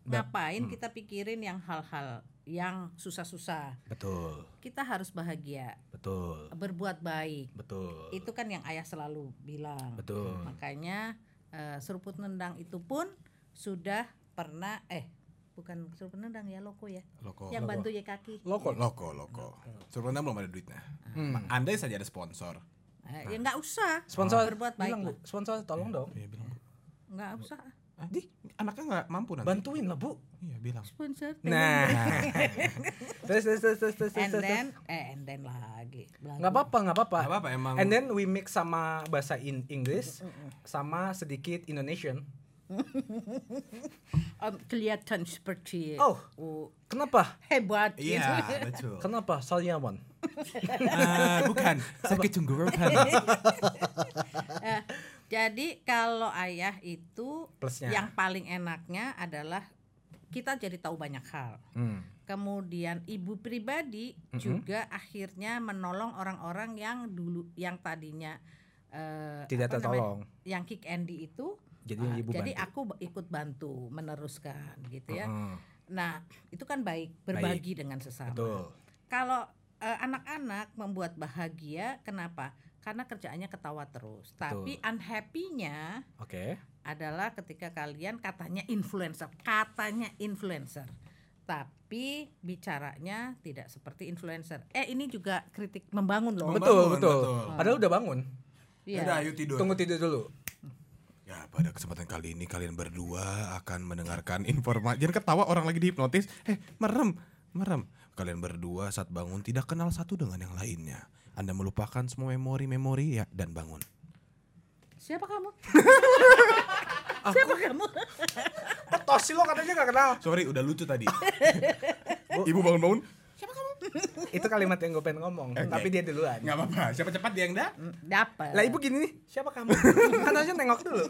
Ngapain hmm. kita pikirin yang hal-hal yang susah-susah. Betul. Kita harus bahagia. Betul. Berbuat baik. Betul. Itu kan yang ayah selalu bilang. Betul. Makanya uh, seruput nendang itu pun sudah pernah eh bukan seruput nendang ya loko ya. Loko. Yang bantu ya kaki. loko, loko. loko. Seruput nendang belum ada duitnya. Hmm. Andai saja ada sponsor. Eh, nah. Ya nggak usah. Sponsor. Berbuat baik. Bilang, sponsor tolong ya, dong. Iya, bilang. Nggak usah jadi anaknya nggak mampu nanti. Bantuin lah bu. Iya bilang. Sponsor. Nah. terus terus terus terus terus. And then, eh, and then lagi. Nggak apa-apa nggak apa-apa. Nggak apa-apa emang. And then we mix sama bahasa in Inggris sama sedikit Indonesian. (laughs) um, kelihatan seperti oh, uh, kenapa hebat iya yeah, (laughs) betul kenapa salyawan uh, (laughs) eh, bukan sakit tenggorokan uh, eh, jadi kalau ayah itu Plusnya. yang paling enaknya adalah kita jadi tahu banyak hal. Hmm. Kemudian ibu pribadi mm -hmm. juga akhirnya menolong orang-orang yang dulu yang tadinya uh, tidak tertolong. Namanya, yang kick Andy itu jadi uh, ibu jadi aku ikut bantu meneruskan gitu ya. Uh -huh. Nah, itu kan baik berbagi baik. dengan sesama. Kalau uh, eh, anak -anak membuat bahagia, kenapa? karena kerjaannya ketawa terus. Tapi unhappy-nya okay. adalah ketika kalian katanya influencer, katanya influencer, tapi bicaranya tidak seperti influencer. Eh ini juga kritik membangun loh. Membangun, betul betul. betul. Padahal udah bangun. Iya. Udah ayo tidur. Tunggu tidur dulu. Ya, pada kesempatan kali ini kalian berdua akan mendengarkan (laughs) informasi. Jangan ketawa orang lagi dihipnotis. Eh, merem, merem. Kalian berdua saat bangun tidak kenal satu dengan yang lainnya. Anda melupakan semua memori-memori ya dan bangun. Siapa kamu? (laughs) (laughs) Siapa kamu? Petos oh, lo katanya gak kenal. Sorry, udah lucu tadi. (laughs) Ibu bangun-bangun. Siapa kamu? Itu kalimat yang gue pengen ngomong, okay. tapi dia duluan. Gak apa-apa, siapa cepat dia yang dah. Mm, Dapat. Lah ibu gini nih, siapa kamu? kan harusnya nengok dulu.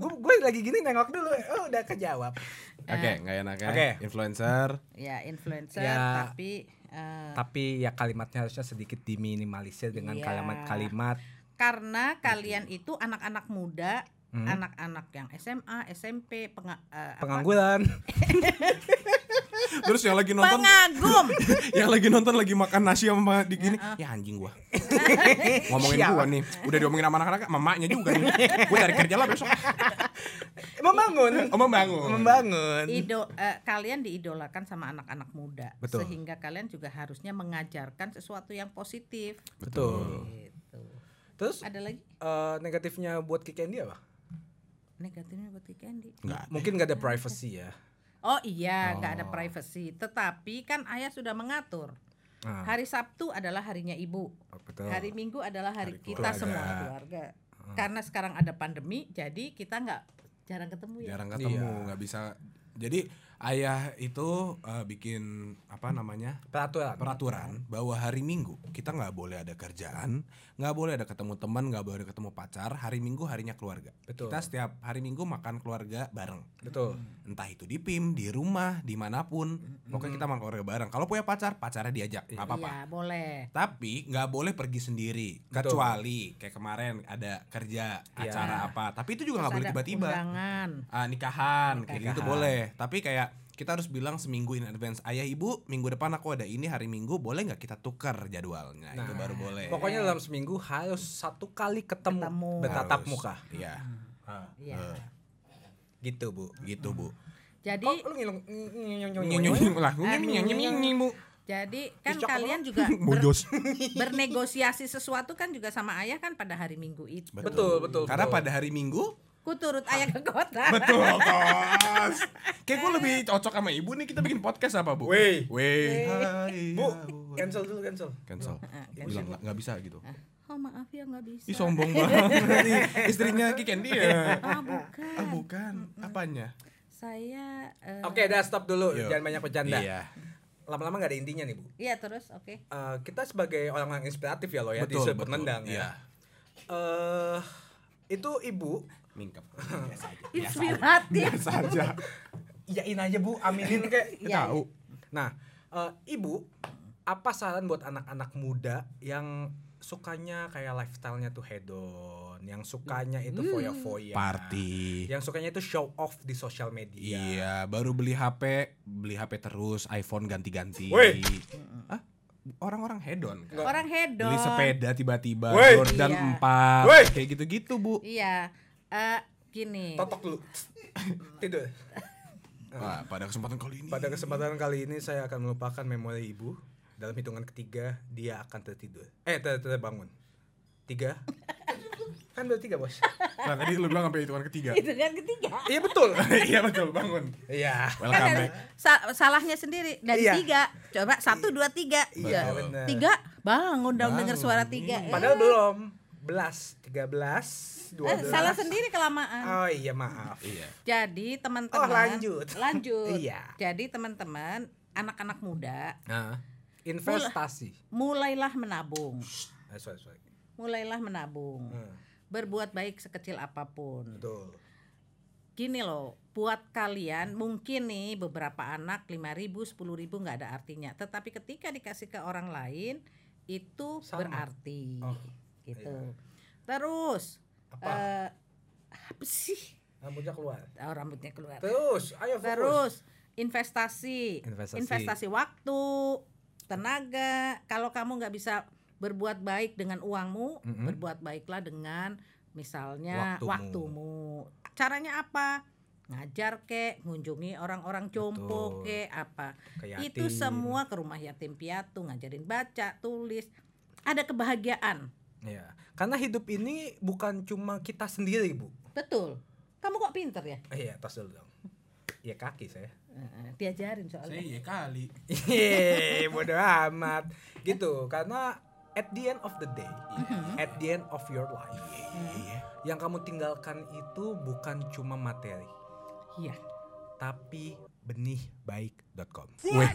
Gue gue lagi gini nengok dulu, oh, udah kejawab. Oke, okay, nah. nggak enak ya. Okay. Influencer. Ya, influencer, ya. tapi Eh. Tapi ya kalimatnya harusnya sedikit diminimalisir dengan iya. kalimat-kalimat. yeah. Kalimat, karena kalian itu anak-anak muda Hmm. anak-anak yang SMA, SMP, peng uh, eh, pengangguran. (laughs) Terus yang lagi nonton pengagum. (laughs) yang lagi nonton lagi makan nasi sama di gini, ya, uh. ya anjing gua. (laughs) Ngomongin Siapa? gua nih, udah diomongin sama anak-anak, mamanya juga nih. gua dari kerja lah besok. membangun. Oh, membangun. Membangun. Ido uh, kalian diidolakan sama anak-anak muda. Betul. Sehingga kalian juga harusnya mengajarkan sesuatu yang positif. Betul. Gitu. Terus ada lagi? Uh, negatifnya buat Kiki Andy apa? negatifnya buat Kiki Andi? Nggak, mungkin nggak ada privacy ya. Oh iya, nggak oh. ada privacy. Tetapi kan ayah sudah mengatur. Ah. Hari Sabtu adalah harinya ibu. Oh, betul. Hari Minggu adalah hari, hari kita keluarga. semua keluarga. Ah. Karena sekarang ada pandemi, jadi kita nggak jarang ketemu ya. Jarang ketemu, iya. nggak iya. bisa. Jadi ayah itu uh, bikin apa namanya peraturan peraturan bahwa hari Minggu kita nggak boleh ada kerjaan nggak boleh ada ketemu teman nggak boleh ada ketemu pacar hari Minggu harinya keluarga betul. kita setiap hari Minggu makan keluarga bareng betul entah itu di pim di rumah dimanapun hmm. pokoknya kita makan keluarga bareng kalau punya pacar pacarnya diajak nggak apa-apa iya, boleh tapi nggak boleh pergi sendiri betul. kecuali kayak kemarin ada kerja ya. acara apa tapi itu juga nggak boleh tiba-tiba ah, nikahan, nikahan kayak gitu boleh tapi kayak kita harus bilang seminggu in advance ayah ibu minggu depan aku ada ini hari minggu boleh nggak kita tukar jadwalnya nah, itu baru boleh pokoknya dalam seminggu harus satu kali ketemu, ketemu. bertatap muka iya hmm. ah, iya ah. gitu bu gitu bu jadi lu jadi kan kalian juga (laughs) ber, (laughs) bernegosiasi sesuatu kan juga sama ayah kan pada hari Minggu itu. Betul, betul. betul Karena betul. pada hari Minggu ku turut ayah ke kota. (laughs) Betul, Tos. Kayak gue lebih cocok sama ibu nih kita bikin podcast apa, Bu? Weh. Weh. Bu, cancel dulu, cancel. Cancel. Ah, bilang nggak bisa gitu. Ah. Oh maaf ya nggak bisa. Ih sombong banget. (laughs) Istrinya Ki Candy ya. Ah bukan. Ah bukan. Apanya? Saya. Uh... Oke, okay, udah stop dulu. Yo. Iya. Jangan banyak bercanda. Iya lama-lama gak ada intinya nih bu. Iya terus, oke. Okay. Eh, kita sebagai orang yang inspiratif ya lo ya betul, di sudut betul, ya. iya. ya itu ibu mingkep biasa aja inspiratif biasa aja yain aja bu aminin kayak (laughs) ya, tahu nah uh, ibu apa saran buat anak-anak muda yang sukanya kayak lifestyle-nya tuh hedon, yang sukanya itu hmm. foya-foya, party, yang sukanya itu show off di sosial media. Iya, baru beli HP, beli HP terus, iPhone ganti-ganti. Hah? orang-orang hedon kan. Orang hedon. Beli sepeda tiba-tiba, Jordan iya. 4, Wey. kayak gitu-gitu, Bu. Iya. Uh, gini. Totok dulu. Tidur. Nah, pada kesempatan kali ini. Pada kesempatan kali ini saya akan melupakan memori ibu. Dalam hitungan ketiga dia akan tertidur. Eh, terbangun. Ter bangun tiga kan udah tiga bos nah tadi lu bilang sampai hitungan ketiga hitungan ketiga iya betul (laughs) iya betul bangun iya welcome back salahnya sendiri dari iya. tiga coba satu dua tiga iya benar tiga bangun dong dengar suara tiga hmm. padahal belum belas tiga belas dua eh, belas salah sendiri kelamaan oh iya maaf iya. jadi teman-teman oh, lanjut (laughs) lanjut iya jadi teman-teman anak-anak muda uh. investasi mulailah menabung eh, sorry, sorry mulailah menabung. Hmm. Berbuat baik sekecil apapun. Betul. Gini loh, buat kalian mungkin nih beberapa anak lima ribu sepuluh ribu nggak ada artinya. Tetapi ketika dikasih ke orang lain itu Sama. berarti. Oh, gitu. Iya. Terus apa? Uh, apa sih? Rambutnya keluar. Oh, rambutnya keluar. Terus, ayo fokus. Terus investasi. Investasi, investasi waktu, tenaga. Kalau kamu nggak bisa berbuat baik dengan uangmu, mm -hmm. berbuat baiklah dengan misalnya waktumu. waktumu. Caranya apa? Ngajar kek, ngunjungi orang-orang jompo kek, apa. Ke Itu semua ke rumah yatim piatu, ngajarin baca, tulis. Ada kebahagiaan. Ya, karena hidup ini bukan cuma kita sendiri, Bu. Betul. Kamu kok pinter ya? Eh, iya, tas dulu dong. Iya kaki saya. diajarin soalnya. Saya iya kali. Iya, bodoh amat. Gitu, karena at the end of the day, yeah. Mm-hmm. at the end of your life, yeah. Mm-hmm. yang kamu tinggalkan itu bukan cuma materi, yeah. tapi benihbaik.com. Wih,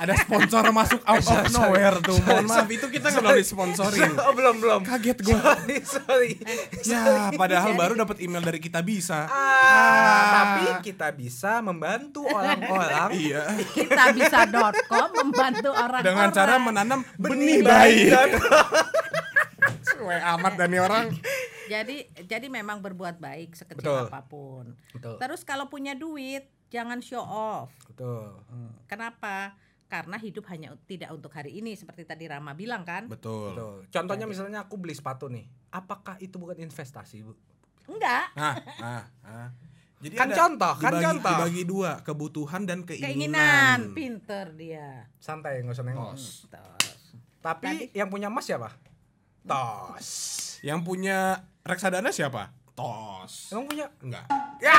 ada sponsor masuk out of nowhere tuh. Mohon maaf itu kita nggak boleh sponsorin. (laughs) oh, belum belum. Kaget gue. Sorry, sorry. Ya, padahal baru dapat email dari kita bisa. Ah, ah. Tapi kita bisa membantu orang-orang. (laughs) iya. Kita bisa.com membantu orang-orang dengan cara menanam benih, baik. (laughs) Suwe amat dan orang jadi jadi memang berbuat baik sekecil Betul. apapun. Betul. Terus kalau punya duit jangan show off. Betul. Hmm. Kenapa? Karena hidup hanya tidak untuk hari ini seperti tadi Rama bilang kan. Betul. Betul. Contohnya Jadi. misalnya aku beli sepatu nih. Apakah itu bukan investasi, Bu? Enggak. Nah, nah, nah. Jadi kan contoh, contoh, kan dibagi, kan contoh. Dibagi dua, kebutuhan dan keinginan. Keinginan, pinter dia. Santai, nggak usah nengos. tos. Tapi Tadi. yang punya emas siapa? Hmm. Tos. Yang punya reksadana siapa? tos emang punya enggak ya (laughs)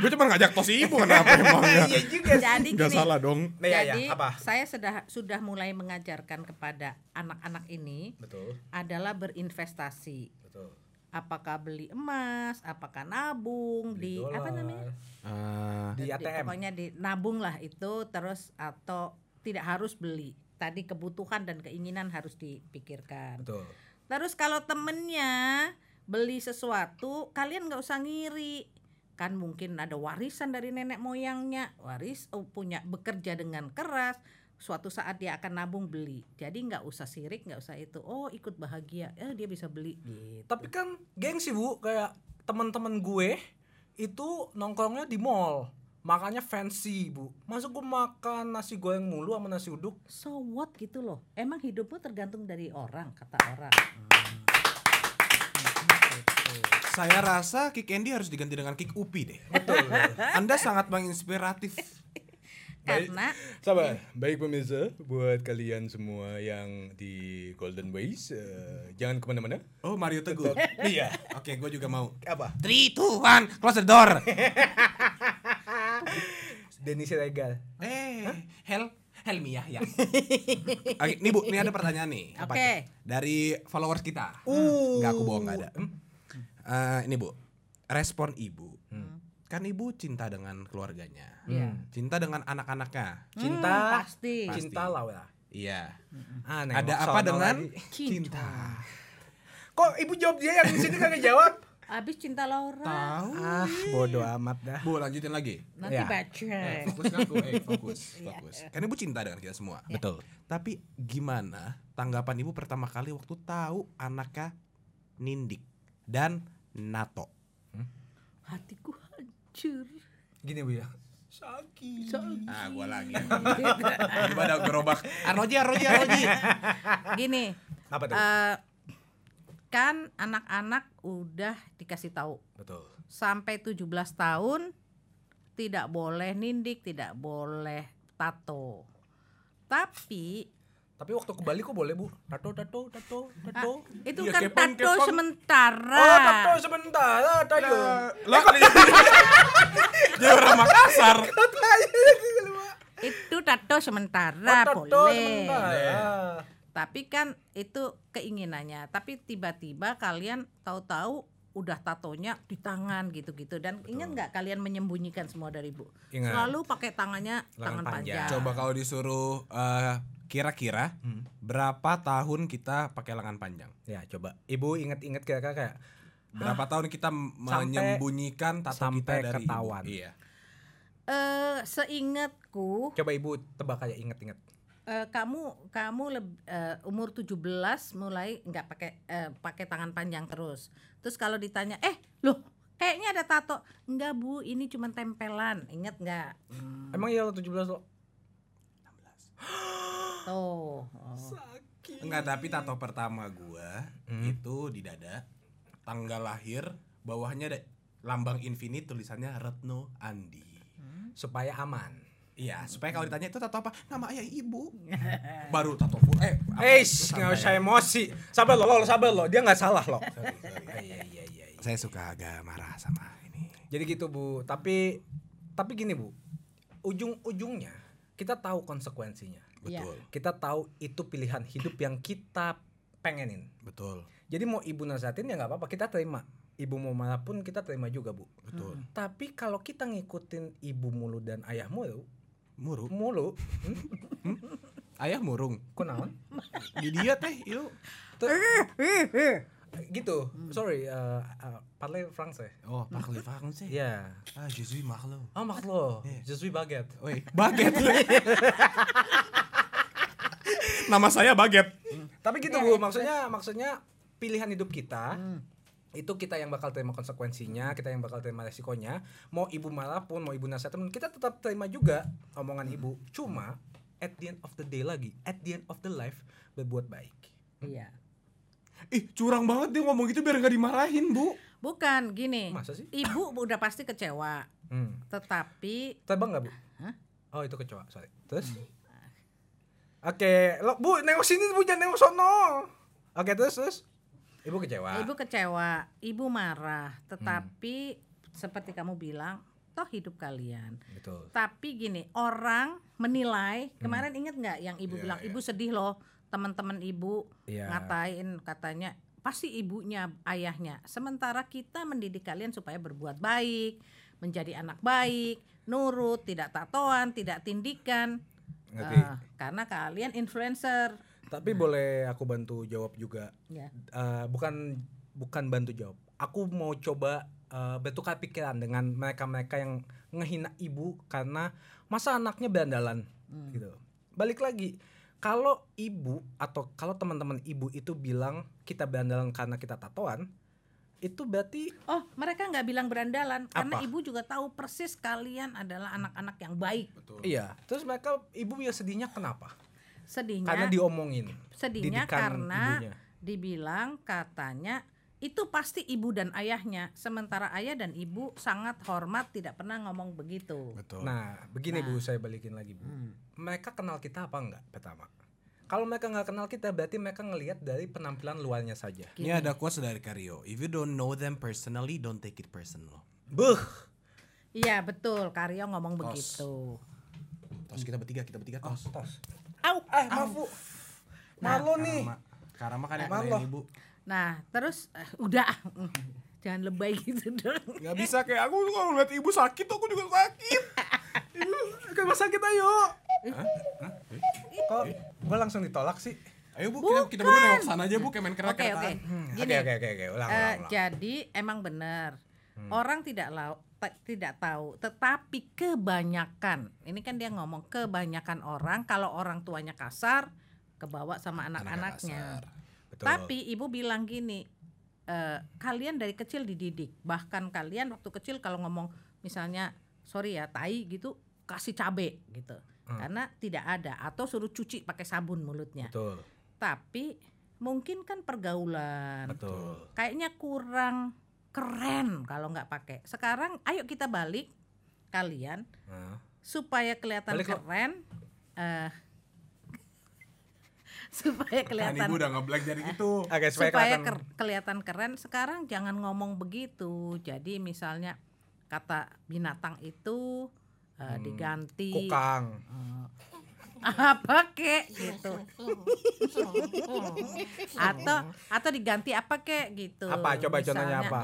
gue cuma ngajak tos ibu kenapa (laughs) emang iya juga jadi gak gini, salah dong iya, iya, jadi ya. apa saya sudah sudah mulai mengajarkan kepada anak-anak ini betul adalah berinvestasi betul apakah beli emas, apakah nabung beli di dollar. apa namanya? Uh, di ATM. Di, pokoknya di nabung lah itu terus atau tidak harus beli. Tadi kebutuhan dan keinginan harus dipikirkan. Betul. Terus kalau temennya beli sesuatu kalian nggak usah ngiri kan mungkin ada warisan dari nenek moyangnya waris oh, punya bekerja dengan keras suatu saat dia akan nabung beli jadi nggak usah sirik nggak usah itu oh ikut bahagia eh dia bisa beli gitu. tapi kan geng sih bu kayak teman-teman gue itu nongkrongnya di mall makanya fancy bu masuk gue makan nasi goreng mulu sama nasi uduk so what gitu loh emang hidupmu tergantung dari orang kata orang hmm. Saya rasa Kick Andy harus diganti dengan Kick Upi deh. Betul. Anda sangat menginspiratif. karena Sabar. baik pemirsa buat kalian semua yang di Golden Ways eh, jangan kemana-mana oh Mario Teguh (laughs) iya oke okay, gue juga mau apa three two one close the door (laughs) Denis Regal. eh huh? Hel Helmi Yahya. Oke, nih Bu, ini ada pertanyaan nih. Oke. Okay. Dari followers kita. Uh. Enggak aku bohong enggak ada. Hmm? uh, ini Bu, respon Ibu. Hmm. Kan Ibu cinta dengan keluarganya. Iya. Hmm. Cinta dengan anak-anaknya. Hmm, cinta hmm, pasti. Cinta lah ya. Iya. Hmm. Aneh, ah, Ada apa dengan lagi. cinta. cinta? Kok Ibu jawab dia yang di sini kagak jawab? Abis cinta Laura. Tahu. Ah, bodoh amat dah. Bu, lanjutin lagi. Nanti ya. baca. Eh, fokus ngaku, kan, eh, iya. fokus, fokus. Karena Ibu cinta dengan kita semua. Ya. Betul. Tapi gimana tanggapan Ibu pertama kali waktu tahu anaknya nindik dan NATO. Hmm? Hatiku hancur. Gini bu ya. Sakit. Sakit. Ah, gua lagi. (laughs) Gimana gitu. gerobak? Arnoji, Arnoji, Arnoji. Gini. Apa tuh? Uh, kan anak-anak udah dikasih tahu. Betul. Sampai 17 tahun tidak boleh nindik, tidak boleh tato. Tapi tapi waktu ke Bali kok boleh bu? Tato, tato, tato, tato. Ah, itu ya, kan kepeng, tato kepeng. sementara. Oh, tato sementara, tayo. Lah kan (laughs) dia orang Makassar. (laughs) itu tato sementara oh, tato boleh. Sementara. Ya. Tapi kan itu keinginannya. Tapi tiba-tiba kalian tahu-tahu udah tatonya di tangan gitu-gitu dan Betul. ingat nggak kalian menyembunyikan semua dari ibu ingat. selalu pakai tangannya tangan, panjang. panjang coba kalau disuruh kira eh, kira-kira hmm. berapa tahun kita pakai lengan panjang ya coba ibu inget-inget kayak kira kayak berapa Hah? tahun kita menyembunyikan tato sampai kita dari ketahuan ibu. iya uh, seingatku coba ibu tebak aja inget-inget uh, kamu kamu leb, uh, umur 17 mulai nggak pakai uh, pakai tangan panjang terus. Terus kalau ditanya, "Eh, loh, kayaknya ada tato." Enggak, Bu, ini cuma tempelan. Ingat nggak? Hmm. Emang iya lo 17 lo? 16. (gasps) Tuh. Oh. Sakit. Enggak, tapi tato pertama gua hmm. itu di dada tanggal lahir bawahnya ada lambang infinite tulisannya Retno Andi. Hmm. Supaya aman Iya, supaya kalau ditanya itu tato apa? Nama ayah ibu. (laughs) Baru tato full. Eh, Eish, nggak usah emosi. Sabar lo, lo sabar lo. Dia nggak salah lo. Iya iya, iya, iya, iya. Saya suka agak marah sama ini. Jadi gitu bu. Tapi, tapi gini bu. Ujung-ujungnya kita tahu konsekuensinya. Iya. Betul. Kita tahu itu pilihan hidup yang kita pengenin. Betul. Jadi mau ibu nasihatin ya nggak apa-apa. Kita terima ibu mau pun kita terima juga bu. Betul. Hmm. Tapi kalau kita ngikutin ibu mulu dan ayah mulu, murung mulu hmm? ayah murung kunaon di dia teh itu gitu sorry uh, eh, uh, eh, parlez français eh. oh parle français ya yeah. ah je suis Marlo ah oh, Marlo yeah. je suis baguette wait baguette (laughs) nama saya baguette tapi gitu iya, bu iya. maksudnya maksudnya pilihan hidup kita hmm itu kita yang bakal terima konsekuensinya, kita yang bakal terima resikonya. Mau ibu malah pun, mau ibu nasihat pun, kita tetap terima juga omongan ibu. Hmm. Cuma at the end of the day lagi, at the end of the life berbuat baik. Hmm. Iya. Ih, curang banget dia ngomong gitu biar nggak dimarahin, Bu. Bukan, gini. Masa sih? Ibu udah pasti kecewa. Hmm. Tetapi Terbang nggak Bu? Hah? Oh, itu kecewa, sorry. Terus? Hmm. Oke, okay. lo Bu, nengok sini Bu, jangan nengok sono. Oke, okay, terus terus Ibu kecewa. Ibu kecewa, ibu marah, hmm. tetapi hmm. seperti kamu bilang toh hidup kalian. Betul. Tapi gini, orang menilai hmm. kemarin hmm. inget nggak yang ibu yeah, bilang, yeah. ibu sedih loh teman-teman ibu yeah. ngatain katanya pasti ibunya, ayahnya. Sementara kita mendidik kalian supaya berbuat baik, menjadi anak baik, nurut, tidak tatoan, tidak tindikan. Uh, karena kalian influencer tapi nah. boleh aku bantu jawab juga. Yeah. Iya. Uh, bukan bukan bantu jawab. Aku mau coba uh, bertukar pikiran dengan mereka-mereka yang ngehina ibu karena masa anaknya berandalan hmm. gitu. Balik lagi, kalau ibu atau kalau teman-teman ibu itu bilang kita berandalan karena kita tatoan, itu berarti oh mereka nggak bilang berandalan apa? karena ibu juga tahu persis kalian adalah anak-anak yang baik. Betul. Iya, terus mereka ibu ya sedihnya kenapa? sedihnya karena diomongin. Sedihnya karena ibunya. dibilang katanya itu pasti ibu dan ayahnya. Sementara ayah dan ibu sangat hormat, tidak pernah ngomong begitu. Betul. Nah, begini nah. bu, saya balikin lagi bu. Hmm. Mereka kenal kita apa enggak pertama? Kalau mereka nggak kenal kita, berarti mereka ngelihat dari penampilan luarnya saja. Gini. Ini ada kuasa dari Karyo. If you don't know them personally, don't take it personal. Buh. Iya betul, Karyo ngomong tos. begitu. Tos kita bertiga, kita bertiga tos. Oh, tos. Au. Eh, maaf, Bu. Nah, Malu nih. Karama kan yang ibu. Nah, terus eh, udah (laughs) jangan lebay gitu dong. Gak bisa kayak aku kalau lihat ibu sakit aku juga sakit. (laughs) ibu ke rumah sakit ayo. Hah? Hah? Eh? Kok eh? gue langsung ditolak sih? Ayo bu, Bukan. kita, kita berdua nengok sana aja bu, kayak main kereta hmm, Oke oke. Oke oke oke. Eh, jadi emang benar hmm. orang tidak lau, tidak tahu, tetapi kebanyakan ini kan dia ngomong kebanyakan orang kalau orang tuanya kasar kebawa sama anak-anaknya. tapi ibu bilang gini, e, kalian dari kecil dididik, bahkan kalian waktu kecil kalau ngomong misalnya sorry ya tai gitu kasih cabe gitu. Hmm. Karena tidak ada atau suruh cuci pakai sabun mulutnya. Betul. Tapi mungkin kan pergaulan. Betul. Kayaknya kurang keren kalau nggak pakai. Sekarang ayo kita balik kalian uh. supaya kelihatan balik keren. Uh, (laughs) supaya kan kelihatan. Nah, udah ngeblank jadi (laughs) gitu. okay, supaya supaya kelihatan. kelihatan keren. Sekarang jangan ngomong begitu. Jadi misalnya kata binatang itu uh, hmm, diganti. Kukang. Eh, apa kek iya, gitu atau atau diganti apa kek gitu apa coba Misalnya, contohnya apa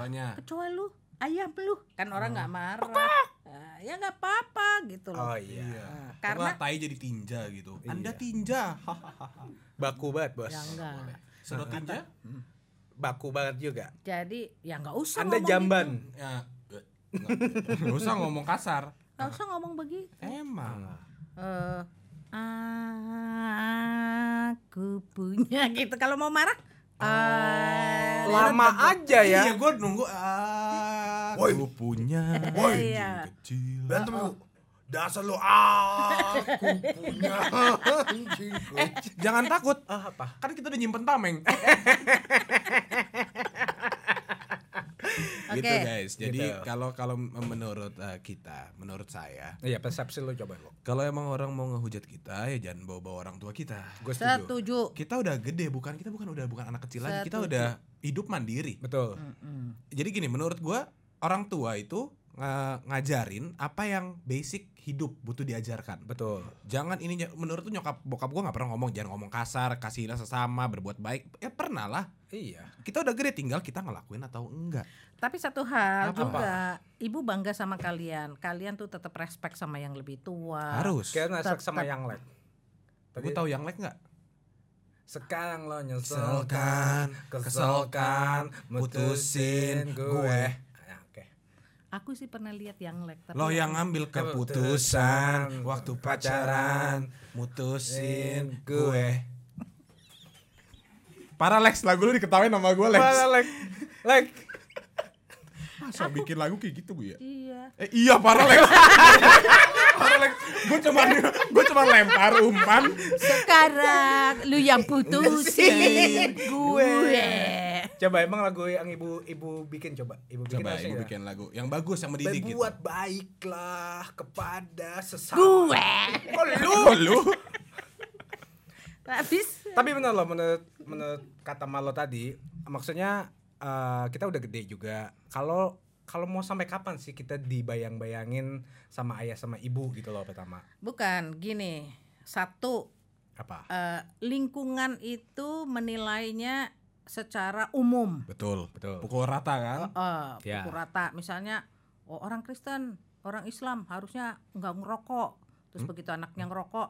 kecuali lu ayam lu kan orang hmm. nggak hmm. marah apa? Nah, ya nggak apa-apa gitu loh oh iya. iya karena Coba tai jadi tinja gitu iya. anda tinja baku banget bos ya enggak sedot nah, tinja hmm. baku banget juga jadi ya nggak usah anda jamban gitu. ya nggak usah ngomong kasar nggak usah ngomong begitu emang uh, Aku punya (laughs) gitu. Kalau mau marah Uh, lama aja ya. Iya, gue nunggu. Uh, ah. gue punya. Woi, (laughs) iya. kecil. Bantu lu. Ah. Dasar lo aku punya. (laughs) eh, jangan takut. Uh, apa? Kan kita udah nyimpen tameng. (laughs) gitu guys jadi gitu. kalau menurut uh, kita menurut saya iya persepsi lo coba lo kalau emang orang mau ngehujat kita ya jangan bawa bawa orang tua kita gue setuju. setuju kita udah gede bukan kita bukan udah bukan anak kecil lagi kita udah hidup mandiri betul mm -mm. jadi gini menurut gue orang tua itu uh, ngajarin apa yang basic hidup butuh diajarkan. Betul. Jangan ini menurut tuh nyokap bokap gue nggak pernah ngomong jangan ngomong kasar, kasihlah sesama, berbuat baik. Ya pernah lah. Iya. Kita udah gede tinggal kita ngelakuin atau enggak. Tapi satu hal Apa? juga, ibu bangga sama kalian. Kalian tuh tetap respect sama yang lebih tua. Harus. Kalian respect sama yang lek. Tapi tahu yang lek nggak? Sekarang lo nyeselkan, keselkan, mutusin gue. Aku sih pernah lihat yang lek tapi Lo yang ngambil keputusan waktu pacaran mutusin gue. Para Lex lagu lu diketawain nama gue Lex. Para Lex. Lex. Masa ah, aku, bikin lagu kayak gitu bu ya? Iya. Eh, iya para Lex. para Lex. Gue cuma gue cuma lempar umpan. Sekarang lu yang putusin (laughs) iya. gue. gue coba emang lagu yang ibu ibu bikin coba ibu bikin coba ibu bikin lagu yang bagus yang mendidik gitu buat baiklah kepada sesama gue oh, lu (laughs) oh, lu habis tapi benar loh menurut menurut kata Malo tadi maksudnya uh, kita udah gede juga kalau kalau mau sampai kapan sih kita dibayang-bayangin sama ayah sama ibu gitu loh pertama bukan gini satu apa uh, lingkungan itu menilainya secara umum. Betul, betul. Pukul rata kan? Uh, uh, yeah. Pukul ya. rata. Misalnya oh, orang Kristen, orang Islam harusnya nggak ngerokok. Terus hmm? begitu anaknya ngerokok,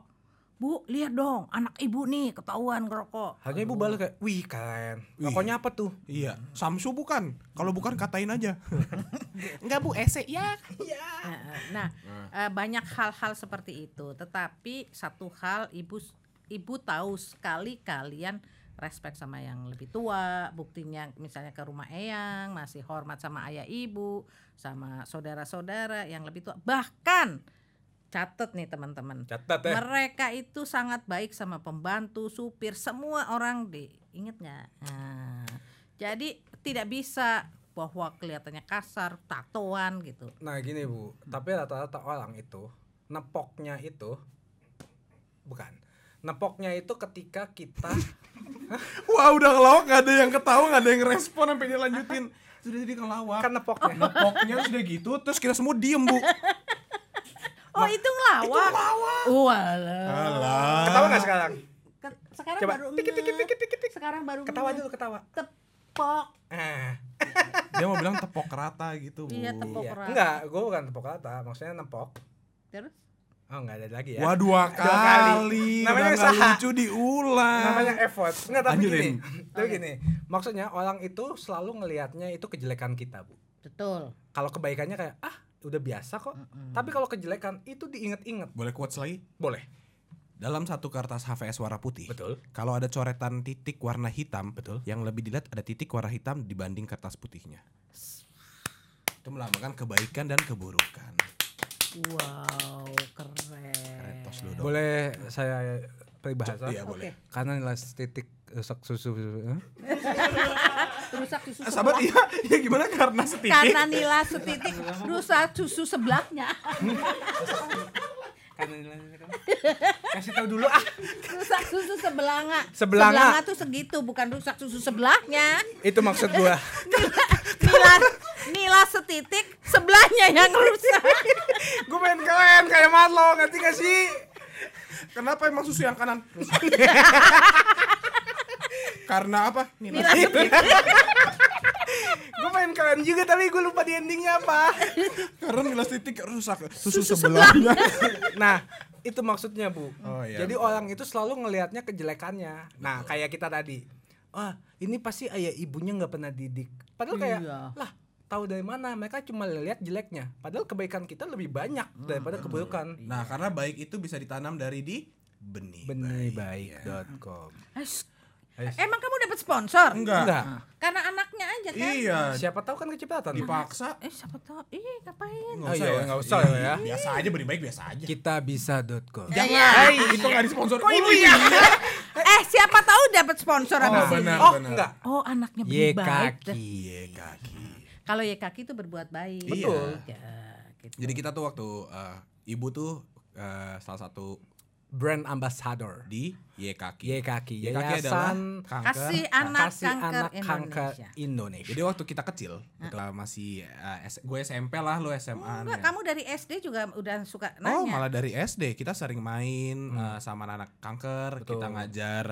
Bu, lihat dong, anak ibu nih ketahuan ngerokok. Harusnya ibu balik kayak, wih keren. Rokoknya apa tuh? Iya, Samsu bukan. Kalau bukan katain aja. (laughs) nggak bu, ese ya. ya. Nah, nah. banyak hal-hal seperti itu. Tetapi satu hal ibu ibu tahu sekali kalian respect sama yang lebih tua buktinya misalnya ke rumah eyang masih hormat sama ayah ibu sama saudara-saudara yang lebih tua bahkan catet nih teman-teman catet ya. mereka itu sangat baik sama pembantu supir semua orang di inget nah, jadi tidak bisa bahwa kelihatannya kasar tatoan gitu nah gini bu tapi rata-rata orang itu nepoknya itu bukan nepoknya itu ketika kita (laughs) wah udah ngelawak gak ada yang ketawa gak ada yang respon sampai dia lanjutin sudah jadi ngelawak kan nepoknya (laughs) nepoknya sudah gitu terus kita semua diem bu (laughs) Oh Ma itu ngelawak. Itu ngelawak. Alah. Ketawa gak sekarang? sekarang Coba. baru tiki, tiki, tiki, tiki, tiki. Sekarang baru Ketawa dulu ketawa. Tepok. Eh. Dia mau bilang tepok rata gitu, Bu. Iya, tepok iya. rata. Enggak, gue bukan tepok rata, maksudnya nepok. Terus? Oh nggak ada lagi ya. Wah dua kali. Dua kali. Namanya Udah usaha. lucu diulang. Namanya effort. Nggak tapi Anjurin. gini. Tapi okay. gini. Maksudnya orang itu selalu ngelihatnya itu kejelekan kita, Bu. Betul. Kalau kebaikannya kayak ah udah biasa kok. Mm -mm. Tapi kalau kejelekan itu diinget-inget. Boleh quotes lagi? Boleh. Dalam satu kertas HVS warna putih, betul. Kalau ada coretan titik warna hitam, betul. Yang lebih dilihat ada titik warna hitam dibanding kertas putihnya. Itu melambangkan kebaikan dan keburukan. Wow, keren. keren Boleh saya peribahasa? Iya, boleh. Okay. Karena nilai titik eh, rusak susu. susu. Eh? rusak susu. Sebelah. Sahabat iya, iya gimana karena setitik? Karena nilai setitik rusak susu sebelahnya. (laughs) Kan kan. Kasih tahu dulu ah. Rusak susu sebelanga. Sebelanga. Sebelanga tuh segitu, bukan rusak susu sebelahnya. Itu maksud gua. Nila, (laughs) nila, setitik sebelahnya yang rusak. gua main keren kayak malo ngerti gak sih? (laughs) Kenapa emang susu yang kanan (laughs) karena apa Mila (laughs) gue main keren juga tapi gue lupa di endingnya apa karena nilai titik rusak susu, susu sebelahnya (laughs) nah itu maksudnya bu oh, iya. jadi orang itu selalu ngelihatnya kejelekannya nah kayak kita tadi ah ini pasti ayah ibunya nggak pernah didik padahal kayak iya. lah tahu dari mana mereka cuma lihat jeleknya padahal kebaikan kita lebih banyak hmm, daripada keburukan iya. nah karena baik itu bisa ditanam dari di benih benih baik.com baik. Iya. Emang kamu dapat sponsor? Enggak. Enggak. Ah, karena anaknya aja kan. Iya. Siapa tahu kan kecepatan. Dipaksa. Eh siapa tahu? Ih, ngapain? Enggak usah, oh, iya, enggak usah iya, ya. ya. Iya. Biasa aja beri baik biasa aja. Kita bisa.com. Iya. Jangan. Ya, Jangan. Hey, itu enggak disponsor Kok dulu oh, iya. (laughs) eh, siapa tahu dapat sponsor oh, apa benar, Oh, enggak. Oh, anaknya beri baik. Kaki. Ye kaki. Kalau ye kaki itu berbuat baik. Betul. Ya, gitu. Jadi kita tuh waktu uh, ibu tuh uh, salah satu brand ambassador di YKK. YKK, YKK Yayasan adalah kanker, Kasih Anak Kasih Kanker, anak kanker Indonesia. Indonesia. Jadi waktu kita kecil, kita masih uh, gue SMP lah, lo SMA. Oh, enggak, kamu dari SD juga udah suka oh, nanya. Oh, malah dari SD kita sering main hmm. uh, sama anak kanker, Betul. kita ngajar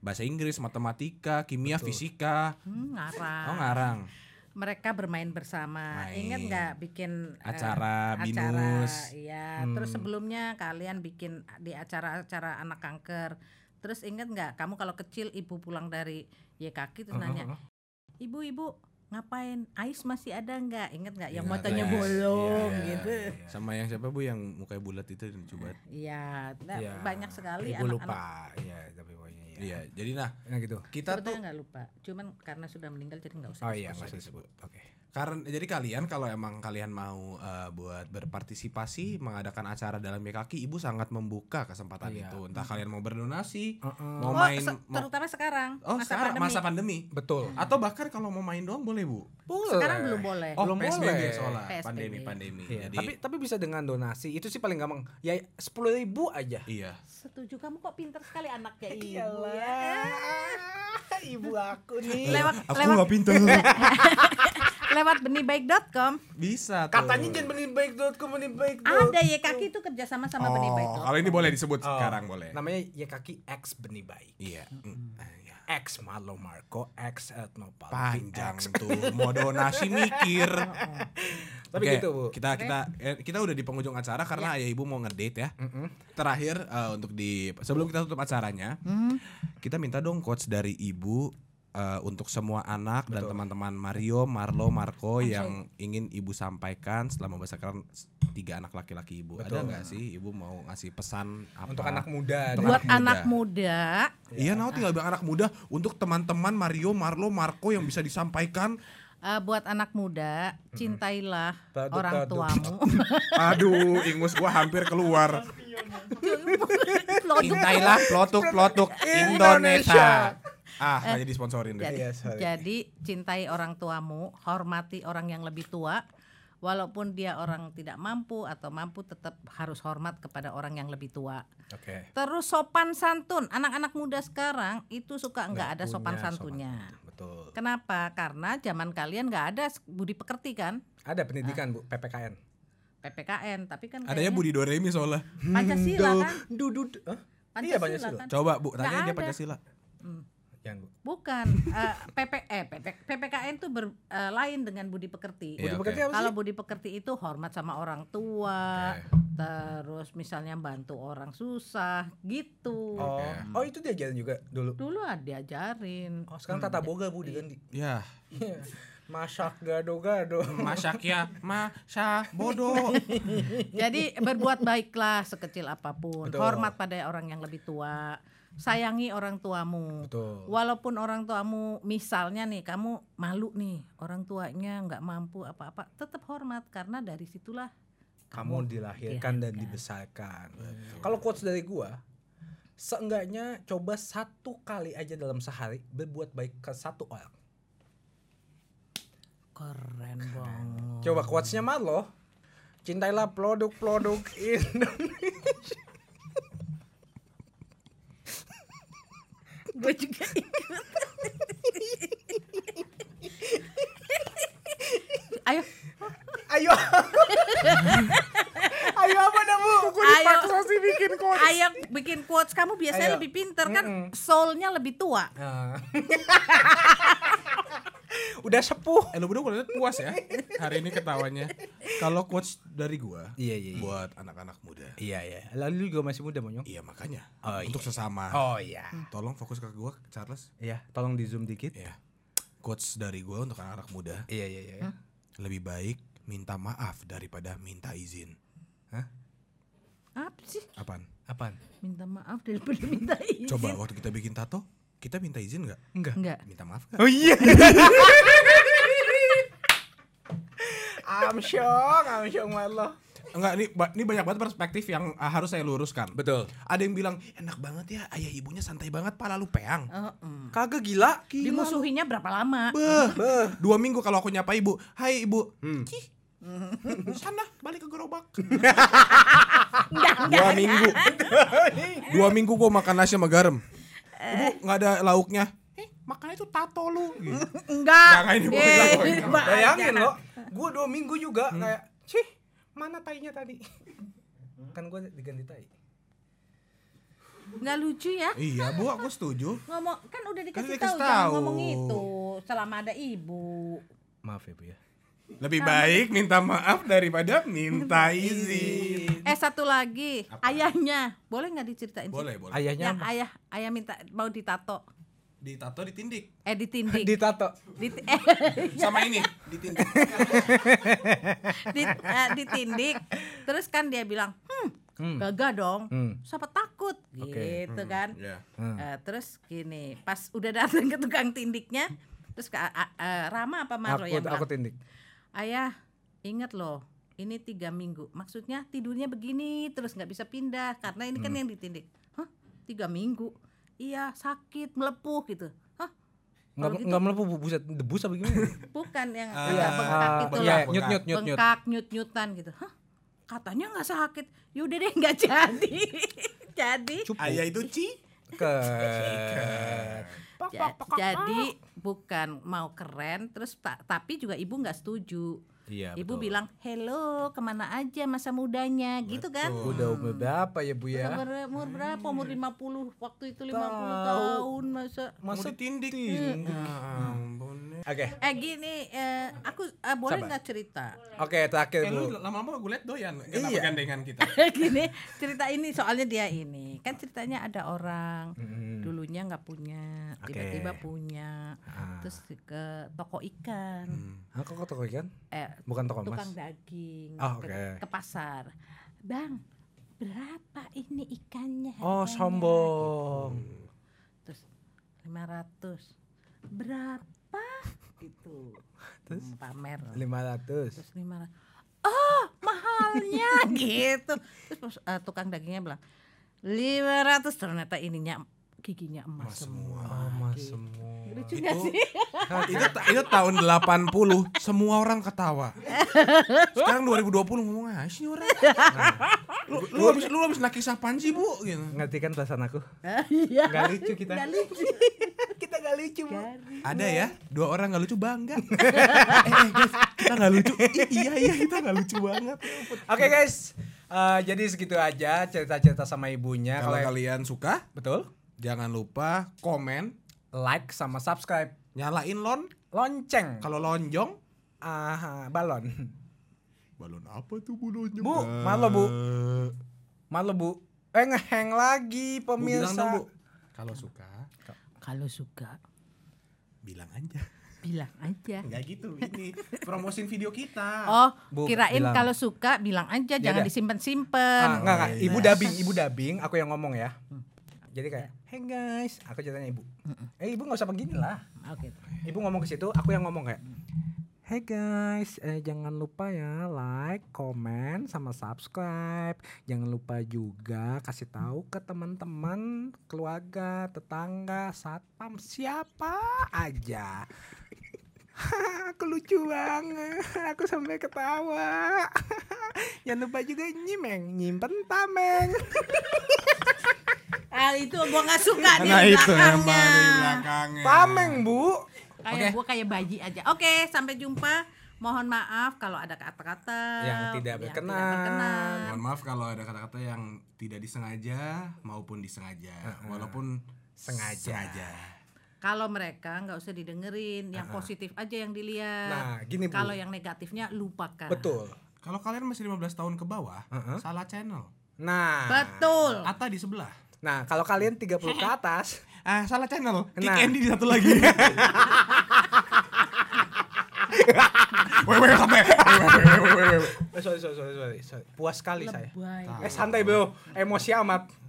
bahasa Inggris, matematika, kimia, Betul. fisika. Hmm, ngarang. Oh, ngarang mereka bermain bersama. Main. Ingat nggak bikin eh, acara uh, binus. acara ya. Hmm. Terus sebelumnya kalian bikin di acara-acara anak kanker. Terus ingat nggak kamu kalau kecil ibu pulang dari YKK terus uh, nanya, "Ibu, ibu, ngapain Ais masih ada nggak inget nggak yang iya, matanya iya, bolong iya, gitu sama yang siapa bu yang mukanya bulat itu dicoba iya ya, banyak sekali anak -anak. lupa iya tapi Iya. Ya, Jadi nah, nah gitu. Kita Sebetulnya tuh nggak lupa. Cuman karena sudah meninggal jadi nggak usah. Oh iya, masih usah disebut. Oke. Okay. Karena jadi kalian kalau emang kalian mau uh, buat berpartisipasi hmm. mengadakan acara dalam kaki Ibu sangat membuka kesempatan iya. itu. Entah hmm. kalian mau berdonasi, uh -uh. mau oh, main se terutama sekarang oh, masa sekarang, pandemi. masa pandemi. Betul. Hmm. Atau bahkan kalau mau main doang boleh, Bu. Boleh. Sekarang belum boleh. Oh, belum PSBB boleh. soalnya PSBB. pandemi pandemi. Iya. Jadi, tapi tapi bisa dengan donasi. Itu sih paling gampang. Ya sepuluh ribu aja. Iya. Setuju kamu kok pinter sekali anaknya Ibu. Ya. (laughs) Ibu aku nih. Lewat aku lewat. pinter. (laughs) (laughs) lewat benihbaik.com? Bisa. Tuh. Katanya jangan benihbaik.com, benihbaik. Ada ya kaki itu kerja sama sama oh, benihbaik. Kalau ini boleh disebut oh, sekarang boleh. Namanya ya kaki X benihbaik. Iya. Mm. X Malo Marco, X etnopal Panjang X. tuh, mau donasi mikir. (laughs) Tapi okay, gitu bu. Kita kita eh, kita udah di penghujung acara karena yeah. ayah ibu mau ngedate ya. Mm -hmm. Terakhir uh, untuk di sebelum kita tutup acaranya, mm -hmm. kita minta dong coach dari ibu uh, untuk semua anak Betul. dan teman-teman Mario, Marlo, Marco yang ingin ibu sampaikan setelah membesarkan tiga anak laki-laki ibu. Betul. Ada nggak sih ibu mau ngasih pesan apa? Untuk anak muda. Untuk buat anak muda. Iya, ya, nah tinggal bilang anak muda untuk teman-teman Mario, Marlo, Marco yang bisa disampaikan uh, buat anak muda cintailah orang tadu. tuamu (laughs) aduh ingus gua hampir keluar cintailah plotuk plotuk Indonesia Ah, uh, jadi sponsorin jadi, iya, jadi cintai orang tuamu, hormati orang yang lebih tua. Walaupun dia orang tidak mampu atau mampu tetap harus hormat kepada orang yang lebih tua. Oke. Okay. Terus sopan santun. Anak-anak muda sekarang itu suka nggak ada sopan santunnya. Sopan. Betul. Kenapa? Karena zaman kalian nggak ada budi pekerti kan? Ada pendidikan, ah. Bu, PPKN. PPKN tapi kan adanya Budi Doremi soalnya Pancasila kan Dudud. huh? Eh? Iya, Pancasila, iya, Pancasila kan? coba Bu tanya dia Pancasila hmm. Yang... Bukan uh, PP, eh, PPKN eh, tuh ber, uh, lain dengan budi pekerti. Yeah, budi okay. Kalau budi pekerti itu hormat sama orang tua, okay. terus misalnya bantu orang susah gitu. Oh, okay. oh itu diajarin juga dulu. Dulu ada diajarin. Oh, sekarang hmm. tata boga Budi kan. Ya, Yeah. (laughs) masak gado-gado masak ya masak (laughs) bodoh jadi berbuat baiklah sekecil apapun Betul. hormat pada orang yang lebih tua sayangi orang tuamu. Betul. Walaupun orang tuamu misalnya nih kamu malu nih orang tuanya nggak mampu apa-apa, tetap hormat karena dari situlah kamu, kamu dilahirkan, dan dibesarkan. Hmm. Kalau quotes dari gua, seenggaknya coba satu kali aja dalam sehari berbuat baik ke satu orang. Keren banget. Coba quotesnya Marlo. Cintailah produk-produk (laughs) Indonesia. but you can't. Ayaw. Ayaw. ayo apa namu gue dipaksa sih bikin quotes ayo bikin quotes kamu biasanya ayo. lebih pinter kan mm -mm. soulnya lebih tua uh. (laughs) udah sepuh eh, lu berdua udah puas ya hari ini ketawanya kalau quotes dari gua iya, iya, iya. buat anak-anak muda iya iya lalu juga masih muda monyong iya makanya oh, untuk iya. sesama oh iya tolong fokus ke gua Charles iya tolong di zoom dikit iya quotes dari gua untuk anak-anak muda iya iya iya hmm? lebih baik minta maaf daripada minta izin Hah? Apa sih? Apaan? Apaan? Minta maaf daripada minta izin. Coba waktu kita bikin tato, kita minta izin nggak? Enggak. Enggak. Minta maaf gak? Oh iya. I'm amsyong my lo. Enggak, ini, ini banyak banget perspektif yang uh, harus saya luruskan. Betul. Ada yang bilang enak banget ya, ayah ibunya santai banget, pala lu peang. Uh, uh. Kagak gila. gila. Dimusuhinya berapa lama? Beuh, beuh. Dua minggu kalau aku nyapa ibu, hai ibu. Hmm. Cih, (laughs) sana balik ke gerobak dua minggu dua minggu gue makan nasi sama garam ibu eh. nggak ada lauknya eh makan itu tato lu enggak ini eh, bayangin lo gue dua minggu juga hmm. kayak cih mana tainya tadi kan gue diganti tai nggak lucu ya iya bu aku setuju ngomong kan udah dikasih, kan dikasih tahu, tahu. ngomong itu selama ada ibu maaf ya bu ya lebih baik minta maaf daripada minta izin. Eh satu lagi, Apa? ayahnya boleh nggak diceritain? Boleh, boleh. Ayahnya ya, ayah ayah minta mau ditato. Ditato ditindik. Eh ditindik. (laughs) ditato. Di, (laughs) eh. Sama ini ditindik. (laughs) Dit, eh, ditindik. Terus kan dia bilang, hmm hmm. gagah dong hmm. siapa takut okay. gitu hmm. kan yeah. hmm. uh, terus gini pas udah datang ke tukang tindiknya terus ke uh, uh, Rama apa Maro aku, yang aku tindik ayah ingat loh ini tiga minggu maksudnya tidurnya begini terus nggak bisa pindah karena ini kan hmm. yang ditindik hah tiga minggu iya sakit melepuh gitu hah nggak gitu, enggak melepuh bu, buset debus apa gimana (laughs) bukan yang uh, agak bengkak ah, itu iya, loh nyut, nyut, nyut, bengkak nyut nyutan gitu hah katanya nggak sakit yaudah deh nggak (laughs) jadi jadi Cupu. ayah itu ci ke (laughs) jadi bukan mau keren terus ta tapi juga ibu nggak setuju Iya, Ibu betul. bilang, "Hello, kemana aja masa mudanya?" Betul. gitu kan. Udah umur berapa ya, Bu ya? Umur, umur berapa? Umur lima puluh. Waktu itu lima puluh tahun masa masa tindik. Nah, ya Hmm. Oke. Okay. Eh gini, eh, aku eh, boleh nggak cerita? Oke, okay, terakhir eh, lama-lama gue liat doyan kenapa iya. gandengan kita. (laughs) gini, cerita ini soalnya dia ini. Kan ceritanya ada orang hmm. dulunya nggak punya, tiba-tiba okay. punya. Ah. Terus ke toko ikan. Hmm Aku kok ke toko ikan? Eh, Bukan toko tukang mas. daging. Oh, ah, Okay. Ke, ke pasar. Bang, berapa ini ikannya? Oh, Oh, sombong. Gitu. Terus 500. Berapa? gitu. Terus hmm, pamer. 500. Terus 500. Oh, mahalnya (laughs) gitu. Terus uh, tukang dagingnya bilang 500 ternyata ininya giginya emas, Mas semua. Emas gitu. semua. Lucu gak sih? (laughs) itu, itu tahun 80 semua orang ketawa. Sekarang 2020 ngomong aja sih orang. (laughs) Nah, lu, lu, lu habis lu habis nakis apaan sih, Bu? gitu. Ngerti kan perasaan aku? Ah, iya. Gak lucu kita. Gak lucu. (laughs) kita gak lucu, Bu. Ada ya, dua orang gak lucu bangga. eh, eh, guys, kita gak lucu. I, iya, iya, kita gak lucu banget. Oke, okay, guys. Uh, jadi segitu aja cerita-cerita sama ibunya. Kalau kalian suka, betul Jangan lupa komen, like sama subscribe. Nyalain lon lonceng. Kalau lonjong, aha, balon. Balon apa tuh bu lonjong? Bu, malu bu. Eh. Malu bu. Eh ngeheng lagi pemirsa. Kalau suka. Kalau suka. Bilang aja bilang aja Enggak gitu ini promosin video kita oh Bu, kirain kalau suka bilang aja ya jangan disimpan simpen ah, enggak, enggak. Oh, iya. ibu dabing ibu dabing aku yang ngomong ya hmm. jadi kayak hey guys aku ceritanya ibu eh ibu nggak usah begini lah okay. ibu ngomong ke situ aku yang ngomong kayak Hey guys, eh, jangan lupa ya like, comment, sama subscribe. Jangan lupa juga kasih tahu ke teman-teman, keluarga, tetangga, satpam, siapa aja. (laughs) aku lucu banget, aku sampai ketawa. (laughs) Jangan lupa juga nyimeng, nyimpen tameng. (laughs) Ah itu gua nggak suka nah, di nah, itu belakangnya. Di belakangnya. Tameng bu. Kayak okay. gua kayak baji aja. Oke okay, sampai jumpa. Mohon maaf kalau ada kata-kata yang tidak berkenan. Yang tidak berkenan. Mohon maaf kalau ada kata-kata yang tidak disengaja maupun disengaja. Uh -huh. Walaupun sengaja. sengaja. Kalau mereka nggak usah didengerin, yang uh-huh. positif aja yang dilihat. Nah, gini Bu. Kalau yang negatifnya lupakan. Betul. Kalau kalian masih 15 tahun ke bawah, uh-huh. salah channel. Nah. Betul. Ata di sebelah. Nah, kalau kalian 30 ke atas, (laughs) ah salah channel. Kick nah. Andy di satu lagi. (laughs) Wewe sampai. Eh, sorry, sorry, sorry, sorry. Puas sekali Lebay. saya. Eh santai, Bro. Emosi amat.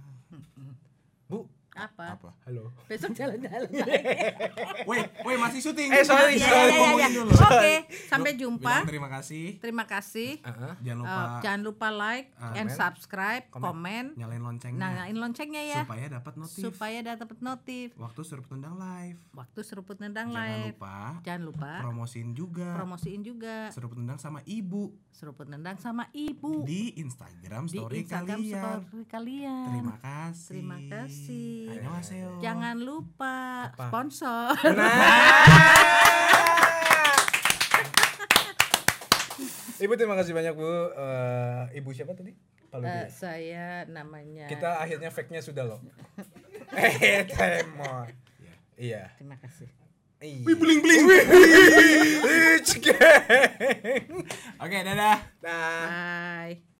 Apa? Apa? Halo. Besok jalan-jalan Woi, (laughs) woi masih syuting. Eh, sorry, iya, sorry. Ya, ya, ya. Oke, okay, sampai jumpa. Bilang terima kasih. Terima kasih. Uh-huh. Jangan eh, lupa uh, jangan lupa like uh, and subscribe, komen, nyalain loncengnya. nyalain loncengnya ya. Supaya dapat notif. Supaya dapat notif. Waktu seruput nendang live. Waktu seruput nendang live. Jangan lupa. Jangan lupa. Promosiin juga. Promosiin juga. Seruput nendang sama ibu. Seruput nendang sama ibu. Di Instagram story Di Instagram kalian. story kalian. Terima kasih. Terima kasih. Annyeonghaseyo. Jangan lupa Apa? sponsor. Nah. Ibu terima kasih banyak Bu. Uh, Ibu siapa tadi? uh, saya namanya. Kita akhirnya fake-nya sudah loh. eh, temor. Iya. Terima kasih. Iya. Wih bling bling. Oke, okay, dadah. Bye. Bye.